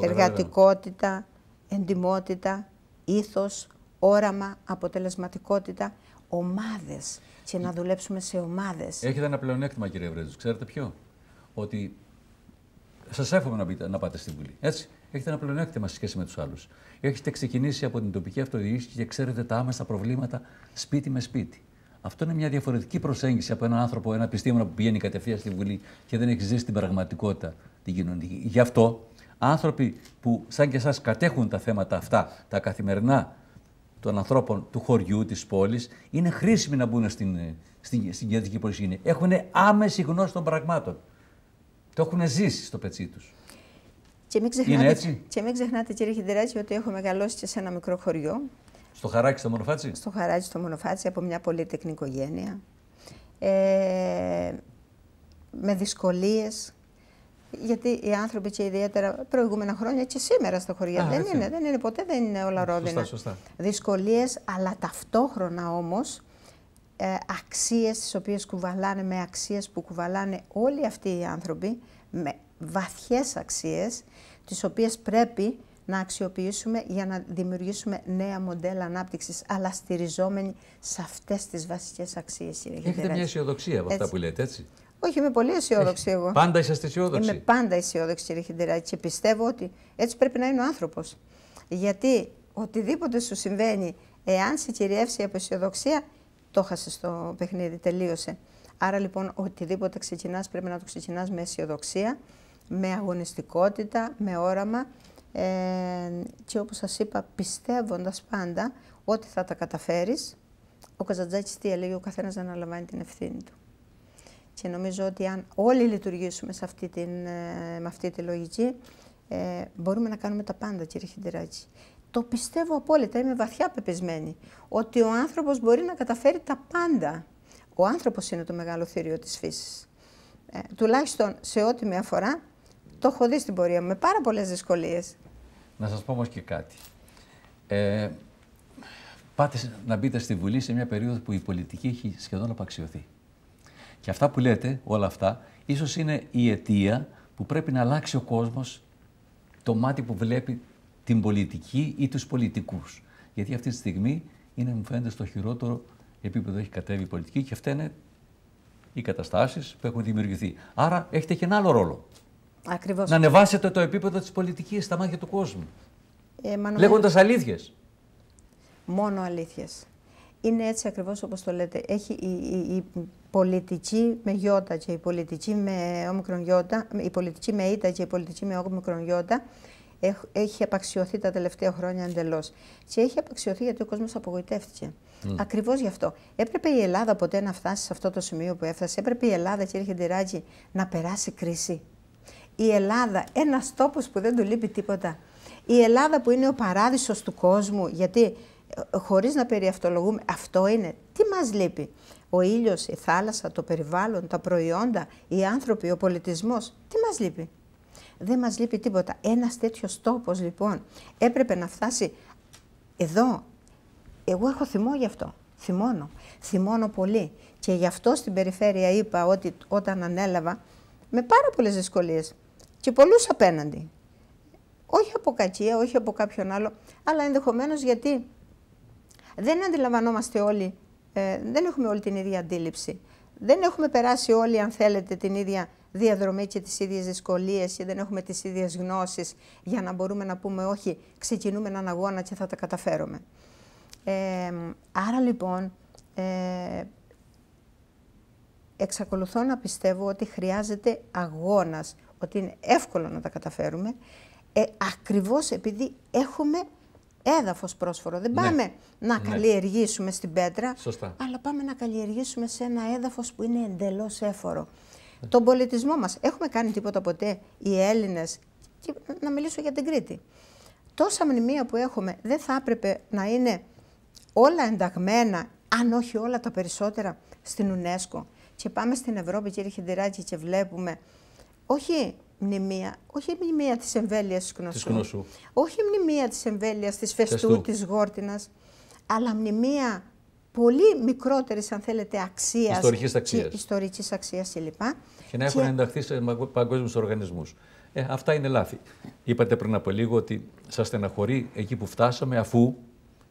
[SPEAKER 3] εργατικότητα, εντιμότητα, ήθος, όραμα, αποτελεσματικότητα, ομάδες και να ε, δουλέψουμε σε ομάδες. Έχετε
[SPEAKER 1] ένα πλεονέκτημα κύριε Βρέζος, ξέρετε ποιο, ότι σας εύχομαι να, να πάτε στην Βουλή, έτσι έχετε ένα πλεονέκτημα σε σχέση με τους άλλους. Έχετε ξεκινήσει από την τοπική αυτοδιοίκηση και ξέρετε τα άμεσα προβλήματα σπίτι με σπίτι. Αυτό είναι μια διαφορετική προσέγγιση από έναν άνθρωπο, ένα επιστήμονα που πηγαίνει κατευθείαν στη Βουλή και δεν έχει ζήσει την πραγματικότητα την κοινωνική. Γι' αυτό άνθρωποι που σαν και εσάς κατέχουν τα θέματα αυτά, τα καθημερινά των ανθρώπων του χωριού, της πόλης, είναι χρήσιμοι να μπουν στην, στην, στην κεντρική πολιτική. Έχουν άμεση γνώση των πραγμάτων. Το έχουν ζήσει στο πετσί τους.
[SPEAKER 3] Και μην ξεχνάτε, Και μην ξεχνάτε κύριε Χιντεράτζη ότι έχω μεγαλώσει και σε ένα μικρό χωριό.
[SPEAKER 1] Στο Χαράκι στο Μονοφάτσι. Στο
[SPEAKER 3] Χαράκι στο Μονοφάτσι από μια τεκνή οικογένεια. Ε, με δυσκολίες, γιατί οι άνθρωποι και ιδιαίτερα προηγούμενα χρόνια και σήμερα στα χωριά Α, δεν, έτσι. είναι, δεν είναι ποτέ, δεν είναι όλα ρόδινα. Δυσκολίες, αλλά ταυτόχρονα όμως ε, αξίες τις οποίες κουβαλάνε με αξίες που κουβαλάνε όλοι αυτοί οι άνθρωποι με, βαθιές αξίες, τις οποίες πρέπει να αξιοποιήσουμε για να δημιουργήσουμε νέα μοντέλα ανάπτυξης, αλλά στηριζόμενοι σε αυτές τις βασικές αξίες. Έχετε μια
[SPEAKER 1] αισιοδοξία από αυτά που λέτε, έτσι.
[SPEAKER 3] Όχι, είμαι πολύ αισιόδοξη εγώ. Πάντα
[SPEAKER 1] είσαστε αισιόδοξη. Είμαι
[SPEAKER 3] πάντα αισιόδοξη, κύριε Χιντεράκη, και πιστεύω ότι έτσι πρέπει να είναι ο άνθρωπος. Γιατί οτιδήποτε σου συμβαίνει, εάν σε κυριεύσει από αισιοδοξία, το χασε στο παιχνίδι, τελείωσε. Άρα λοιπόν, οτιδήποτε ξεκινάς, πρέπει να το ξεκινάς με αισιοδοξία με αγωνιστικότητα, με όραμα ε, και όπως σας είπα πιστεύοντας πάντα ότι θα τα καταφέρεις, ο Καζαντζάκης τι έλεγε, ο καθένας δεν αναλαμβάνει την ευθύνη του. Και νομίζω ότι αν όλοι λειτουργήσουμε αυτή την, ε, με αυτή τη λογική, ε, μπορούμε να κάνουμε τα πάντα κύριε Χιντεράκη. Το πιστεύω απόλυτα, είμαι βαθιά πεπισμένη, ότι ο άνθρωπος μπορεί να καταφέρει τα πάντα. Ο άνθρωπος είναι το μεγάλο θηρίο της φύσης. Ε, τουλάχιστον σε ό,τι με αφορά, το έχω δει στην πορεία με πάρα πολλές δυσκολίες.
[SPEAKER 1] Να σας πω όμως, και κάτι. Ε, πάτε να μπείτε στη Βουλή σε μια περίοδο που η πολιτική έχει σχεδόν απαξιωθεί. Και αυτά που λέτε, όλα αυτά, ίσως είναι η αιτία που πρέπει να αλλάξει ο κόσμος το μάτι που βλέπει την πολιτική ή τους πολιτικούς. Γιατί αυτή τη στιγμή είναι, μου φαίνεται, στο χειρότερο επίπεδο έχει κατέβει η πολιτική και είναι οι καταστάσεις που έχουν δημιουργηθεί. Άρα έχετε και ένα άλλο ρόλο. Ακριβώς. Να ανεβάσετε το επίπεδο της πολιτικής στα μάτια του κόσμου.
[SPEAKER 3] Ε, Λέγοντα αλήθειες. Μόνο αλήθειες. Είναι έτσι ακριβώς όπως το λέτε. Έχει η, η, πολιτική με γιώτα και η πολιτική με όμικρον γιώτα, η πολιτική με ήττα και η πολιτική με όμικρον γιώτα έχει απαξιωθεί τα τελευταία χρόνια εντελώς. Και έχει απαξιωθεί γιατί ο κόσμος απογοητεύτηκε. Mm. Ακριβώς γι' αυτό. Έπρεπε η Ελλάδα ποτέ να φτάσει σε αυτό το σημείο που έφτασε. Έπρεπε η Ελλάδα, κύριε Χεντεράκη, να περάσει κρίση η Ελλάδα, ένας τόπος που δεν του λείπει τίποτα. Η Ελλάδα που είναι ο παράδεισος του κόσμου, γιατί ε, χωρίς να περιαυτολογούμε, αυτό είναι. Τι μας λείπει. Ο ήλιος, η θάλασσα, το περιβάλλον, τα προϊόντα, οι άνθρωποι, ο πολιτισμός. Τι μας λείπει. Δεν μας λείπει τίποτα. Ένας τέτοιος τόπος λοιπόν έπρεπε να φτάσει εδώ. Εγώ έχω θυμό γι' αυτό. Θυμώνω. Θυμώνω πολύ. Και γι' αυτό στην περιφέρεια είπα ότι όταν ανέλαβα με πάρα πολλές δυσκολίες και πολλούς απέναντι. Όχι από κακία, όχι από κάποιον άλλο, αλλά ενδεχομένως γιατί δεν αντιλαμβανόμαστε όλοι, ε, δεν έχουμε όλη την ίδια αντίληψη. Δεν έχουμε περάσει όλοι, αν θέλετε, την ίδια διαδρομή και τις ίδιες δυσκολίες και δεν έχουμε τις ίδιες γνώσεις για να μπορούμε να πούμε όχι, ξεκινούμε έναν αγώνα και θα τα καταφέρουμε. Ε, άρα λοιπόν, ε, εξακολουθώ να πιστεύω ότι χρειάζεται αγώνας, ότι είναι εύκολο να τα καταφέρουμε, ε, ακριβώς επειδή έχουμε έδαφος πρόσφορο. Δεν ναι. πάμε να ναι. καλλιεργήσουμε στην πέτρα, αλλά πάμε να καλλιεργήσουμε σε ένα έδαφος που είναι εντελώς έφορο. Ναι. Τον πολιτισμό μας. Έχουμε κάνει τίποτα ποτέ οι Έλληνες, και να μιλήσω για την Κρήτη. Τόσα μνημεία που έχουμε δεν θα έπρεπε να είναι όλα ενταγμένα, αν όχι όλα τα περισσότερα, στην UNESCO. Και πάμε στην Ευρώπη, κύριε Χιντεράκη, και βλέπουμε όχι μνημεία, όχι μνημεία της εμβέλειας της γνωσού, της όχι μνημεία της εμβέλειας της φεστού, φεστού, της γόρτινας, αλλά μνημεία πολύ μικρότερης, αν θέλετε, αξίας, ιστορικής αξίας, και, ιστορικής κλπ.
[SPEAKER 1] Και να έχουν και... ενταχθεί σε παγκόσμιους οργανισμούς. Ε, αυτά είναι λάθη. Είπατε πριν από λίγο ότι σας στεναχωρεί εκεί που φτάσαμε, αφού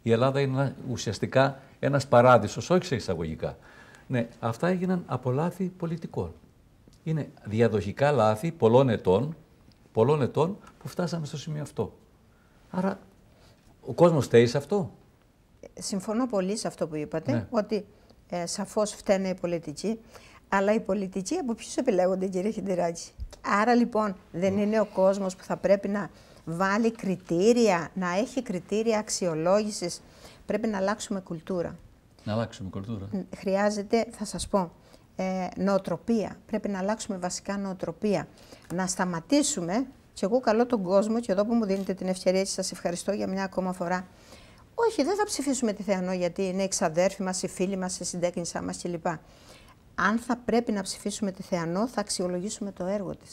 [SPEAKER 1] η Ελλάδα είναι ουσιαστικά ένας παράδεισος, όχι σε εισαγωγικά. Ναι, αυτά έγιναν από λάθη πολιτικών είναι διαδοχικά λάθη πολλών ετών, πολλών ετών που φτάσαμε στο σημείο αυτό. Άρα ο κόσμος φταίει σε αυτό.
[SPEAKER 3] Συμφωνώ πολύ σε αυτό που είπατε, ναι. ότι ε, σαφώς φταίνε οι πολιτικοί, αλλά οι πολιτικοί από ποιους επιλέγονται κύριε Χιντεράκη. Άρα λοιπόν δεν είναι ο κόσμος που θα πρέπει να βάλει κριτήρια, να έχει κριτήρια αξιολόγησης. Πρέπει να αλλάξουμε κουλτούρα.
[SPEAKER 1] Να αλλάξουμε κουλτούρα.
[SPEAKER 3] Χρειάζεται, θα σας πω, ε, νοοτροπία. Πρέπει να αλλάξουμε βασικά νοοτροπία. Να σταματήσουμε, και εγώ καλώ τον κόσμο, και εδώ που μου δίνετε την ευκαιρία, σα σας ευχαριστώ για μια ακόμα φορά. Όχι, δεν θα ψηφίσουμε τη Θεανό γιατί είναι εξαδέρφη μας, η φίλη μα, η συντέκνησά μας κλπ. Αν θα πρέπει να ψηφίσουμε τη Θεανό, θα αξιολογήσουμε το έργο της.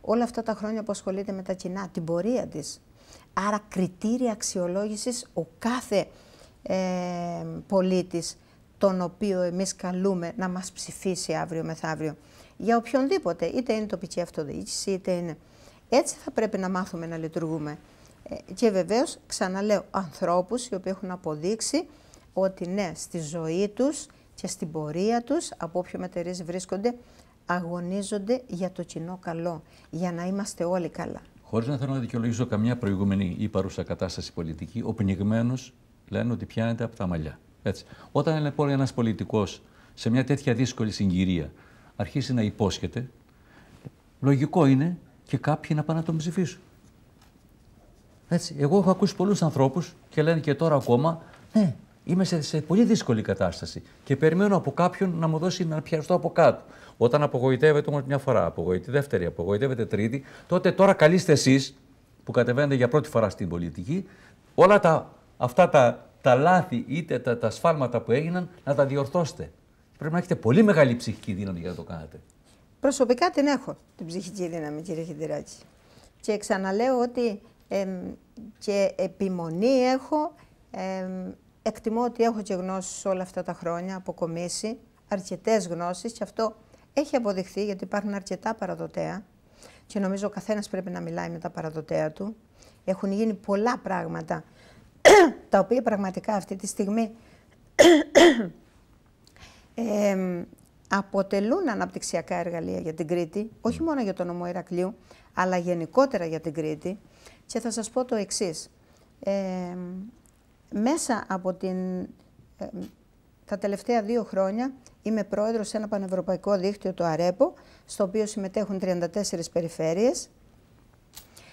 [SPEAKER 3] Όλα αυτά τα χρόνια που ασχολείται με τα κοινά, την πορεία της. Άρα κριτήρια αξιολόγησης ο κάθε ε, πολίτης τον οποίο εμείς καλούμε να μας ψηφίσει αύριο μεθαύριο. Για οποιονδήποτε, είτε είναι τοπική αυτοδιοίκηση, είτε είναι. Έτσι θα πρέπει να μάθουμε να λειτουργούμε. Ε, και βεβαίως, ξαναλέω, ανθρώπους οι οποίοι έχουν αποδείξει ότι ναι, στη ζωή τους και στην πορεία τους, από όποιο μετερίζει βρίσκονται, αγωνίζονται για το κοινό καλό, για να είμαστε όλοι καλά.
[SPEAKER 1] Χωρίς να θέλω να δικαιολογήσω καμιά προηγούμενη ή παρούσα κατάσταση πολιτική, ο πνιγμένο λένε ότι πιάνεται από τα μαλλιά. Έτσι. Όταν λοιπόν ένας πολιτικός σε μια τέτοια δύσκολη συγκυρία αρχίσει να υπόσχεται, λογικό είναι και κάποιοι να πάνε να τον ψηφίσουν. Έτσι. Εγώ έχω ακούσει πολλούς ανθρώπους και λένε και τώρα ακόμα, ναι, είμαι σε, πολύ δύσκολη κατάσταση και περιμένω από κάποιον να μου δώσει να πιαστώ από κάτω. Όταν απογοητεύεται όμως μια φορά, απογοητεύεται δεύτερη, απογοητεύεται τρίτη, τότε τώρα καλείστε εσείς που κατεβαίνετε για πρώτη φορά στην πολιτική, όλα τα, αυτά τα τα λάθη είτε τα, τα σφάλματα που έγιναν να τα διορθώσετε. Πρέπει να έχετε πολύ μεγάλη ψυχική δύναμη για να το κάνετε.
[SPEAKER 3] Προσωπικά την έχω την ψυχική δύναμη, κύριε Χιντηράκη. Και ξαναλέω ότι ε, και επιμονή έχω. Ε, εκτιμώ ότι έχω και γνώσεις όλα αυτά τα χρόνια, αποκομίσει αρκετές γνώσεις και αυτό έχει αποδειχθεί γιατί υπάρχουν αρκετά παραδοτέα και νομίζω ο καθένας πρέπει να μιλάει με τα παραδοτέα του. Έχουν γίνει πολλά πράγματα τα οποία πραγματικά αυτή τη στιγμή ε, αποτελούν αναπτυξιακά εργαλεία για την Κρήτη, όχι μόνο για τον νομό Ηρακλείου, αλλά γενικότερα για την Κρήτη. Και θα σας πω το εξής. μέσα από την, τα τελευταία δύο χρόνια είμαι πρόεδρος σε ένα πανευρωπαϊκό δίκτυο, το ΑΡΕΠΟ, στο οποίο συμμετέχουν 34 περιφέρειες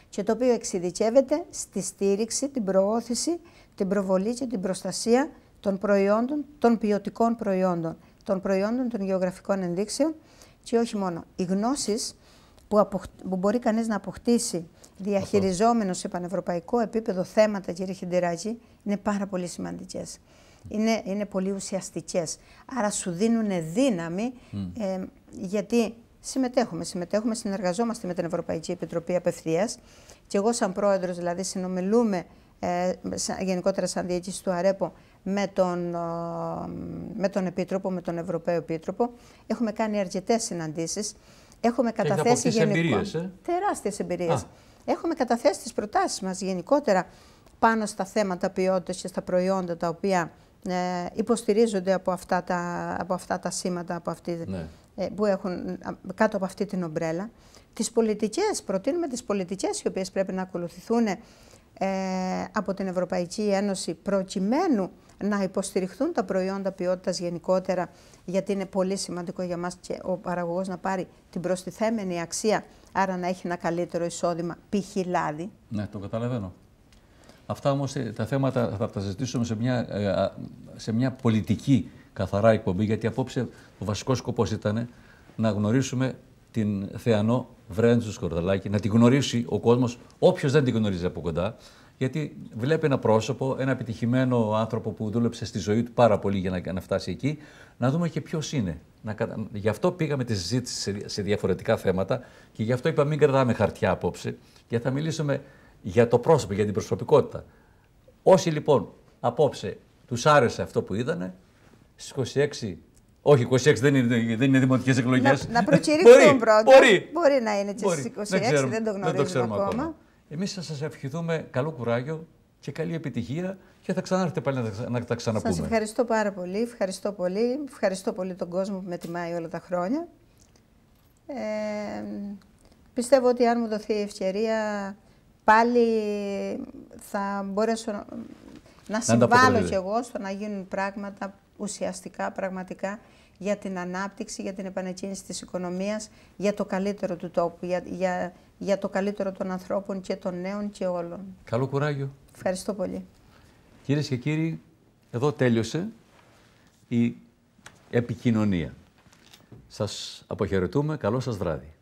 [SPEAKER 3] και το οποίο εξειδικεύεται στη στήριξη, την προώθηση την προβολή και την προστασία των προϊόντων, των ποιοτικών προϊόντων, των προϊόντων των γεωγραφικών ενδείξεων και όχι μόνο. Οι γνώσεις που, μπορεί κανείς να αποκτήσει διαχειριζόμενος σε πανευρωπαϊκό επίπεδο θέματα, κύριε Χιντεράκη, είναι πάρα πολύ σημαντικές. Είναι, είναι πολύ ουσιαστικές. Άρα σου δίνουν δύναμη, ε, γιατί συμμετέχουμε, συμμετέχουμε, συνεργαζόμαστε με την Ευρωπαϊκή Επιτροπή απευθείας. και εγώ σαν πρόεδρος δηλαδή συνομιλούμε ε, γενικότερα σαν διοίκηση του ΑΡΕΠΟ με τον, ε, με τον Επίτροπο, με τον Ευρωπαίο Επίτροπο. Έχουμε κάνει αρκετές συναντήσεις. Έχουμε καταθέσει γενικότερα. Ε? Τεράστιες εμπειρίες. Έχουμε καταθέσει τις προτάσεις μας γενικότερα πάνω στα θέματα ποιότητας και στα προϊόντα τα οποία ε, υποστηρίζονται από αυτά τα, από αυτά τα σήματα από αυτή, ναι. που έχουν κάτω από αυτή την ομπρέλα. Τις πολιτικές, προτείνουμε τις πολιτικές οι οποίες πρέπει να ακολουθηθούν ε, από την Ευρωπαϊκή Ένωση προκειμένου να υποστηριχθούν τα προϊόντα ποιότητας γενικότερα γιατί είναι πολύ σημαντικό για μας και ο παραγωγός να πάρει την προστιθέμενη αξία άρα να έχει ένα καλύτερο εισόδημα π.χ. λάδι.
[SPEAKER 1] Ναι, το καταλαβαίνω. Αυτά όμως ε, τα θέματα θα τα ζητήσουμε σε μια, ε, σε μια πολιτική καθαρά εκπομπή γιατί απόψε ο βασικός σκοπός ήταν να γνωρίσουμε την Θεανό Βρέντζου Σκορδαλάκη, να την γνωρίσει ο κόσμος, όποιος δεν την γνωρίζει από κοντά. Γιατί βλέπει ένα πρόσωπο, ένα επιτυχημένο άνθρωπο που δούλεψε στη ζωή του πάρα πολύ για να, να φτάσει εκεί, να δούμε και ποιος είναι. Να, γι' αυτό πήγαμε τη συζήτηση σε, σε διαφορετικά θέματα και γι' αυτό είπα μην κρατάμε χαρτιά απόψε και θα μιλήσουμε για το πρόσωπο, για την προσωπικότητα. Όσοι λοιπόν απόψε Τους άρεσε αυτό που είδανε, στις 26 όχι, 26 δεν είναι, δεν είναι δημοτικές εκλογές. Να, να τον πρώτα. Μπορεί.
[SPEAKER 3] μπορεί να είναι και στι 26, δεν, το γνωρίζουμε ακόμα. ακόμα.
[SPEAKER 1] Εμείς θα σας ευχηθούμε καλό κουράγιο και καλή επιτυχία και θα ξανάρθετε πάλι να τα, να ξαναπούμε. Σας
[SPEAKER 3] ευχαριστώ πάρα πολύ. Ευχαριστώ πολύ. Ευχαριστώ πολύ τον κόσμο που με τιμάει όλα τα χρόνια. Ε, πιστεύω ότι αν μου δοθεί η ευκαιρία πάλι θα μπορέσω να, να συμβάλλω κι εγώ στο να γίνουν πράγματα ουσιαστικά πραγματικά για την ανάπτυξη, για την επανεκκίνηση της οικονομίας, για το καλύτερο του τόπου, για, για, το καλύτερο των ανθρώπων και των νέων και όλων.
[SPEAKER 1] Καλό κουράγιο.
[SPEAKER 3] Ευχαριστώ πολύ.
[SPEAKER 1] Κυρίες και κύριοι, εδώ τέλειωσε η επικοινωνία. Σας αποχαιρετούμε. Καλό σας βράδυ.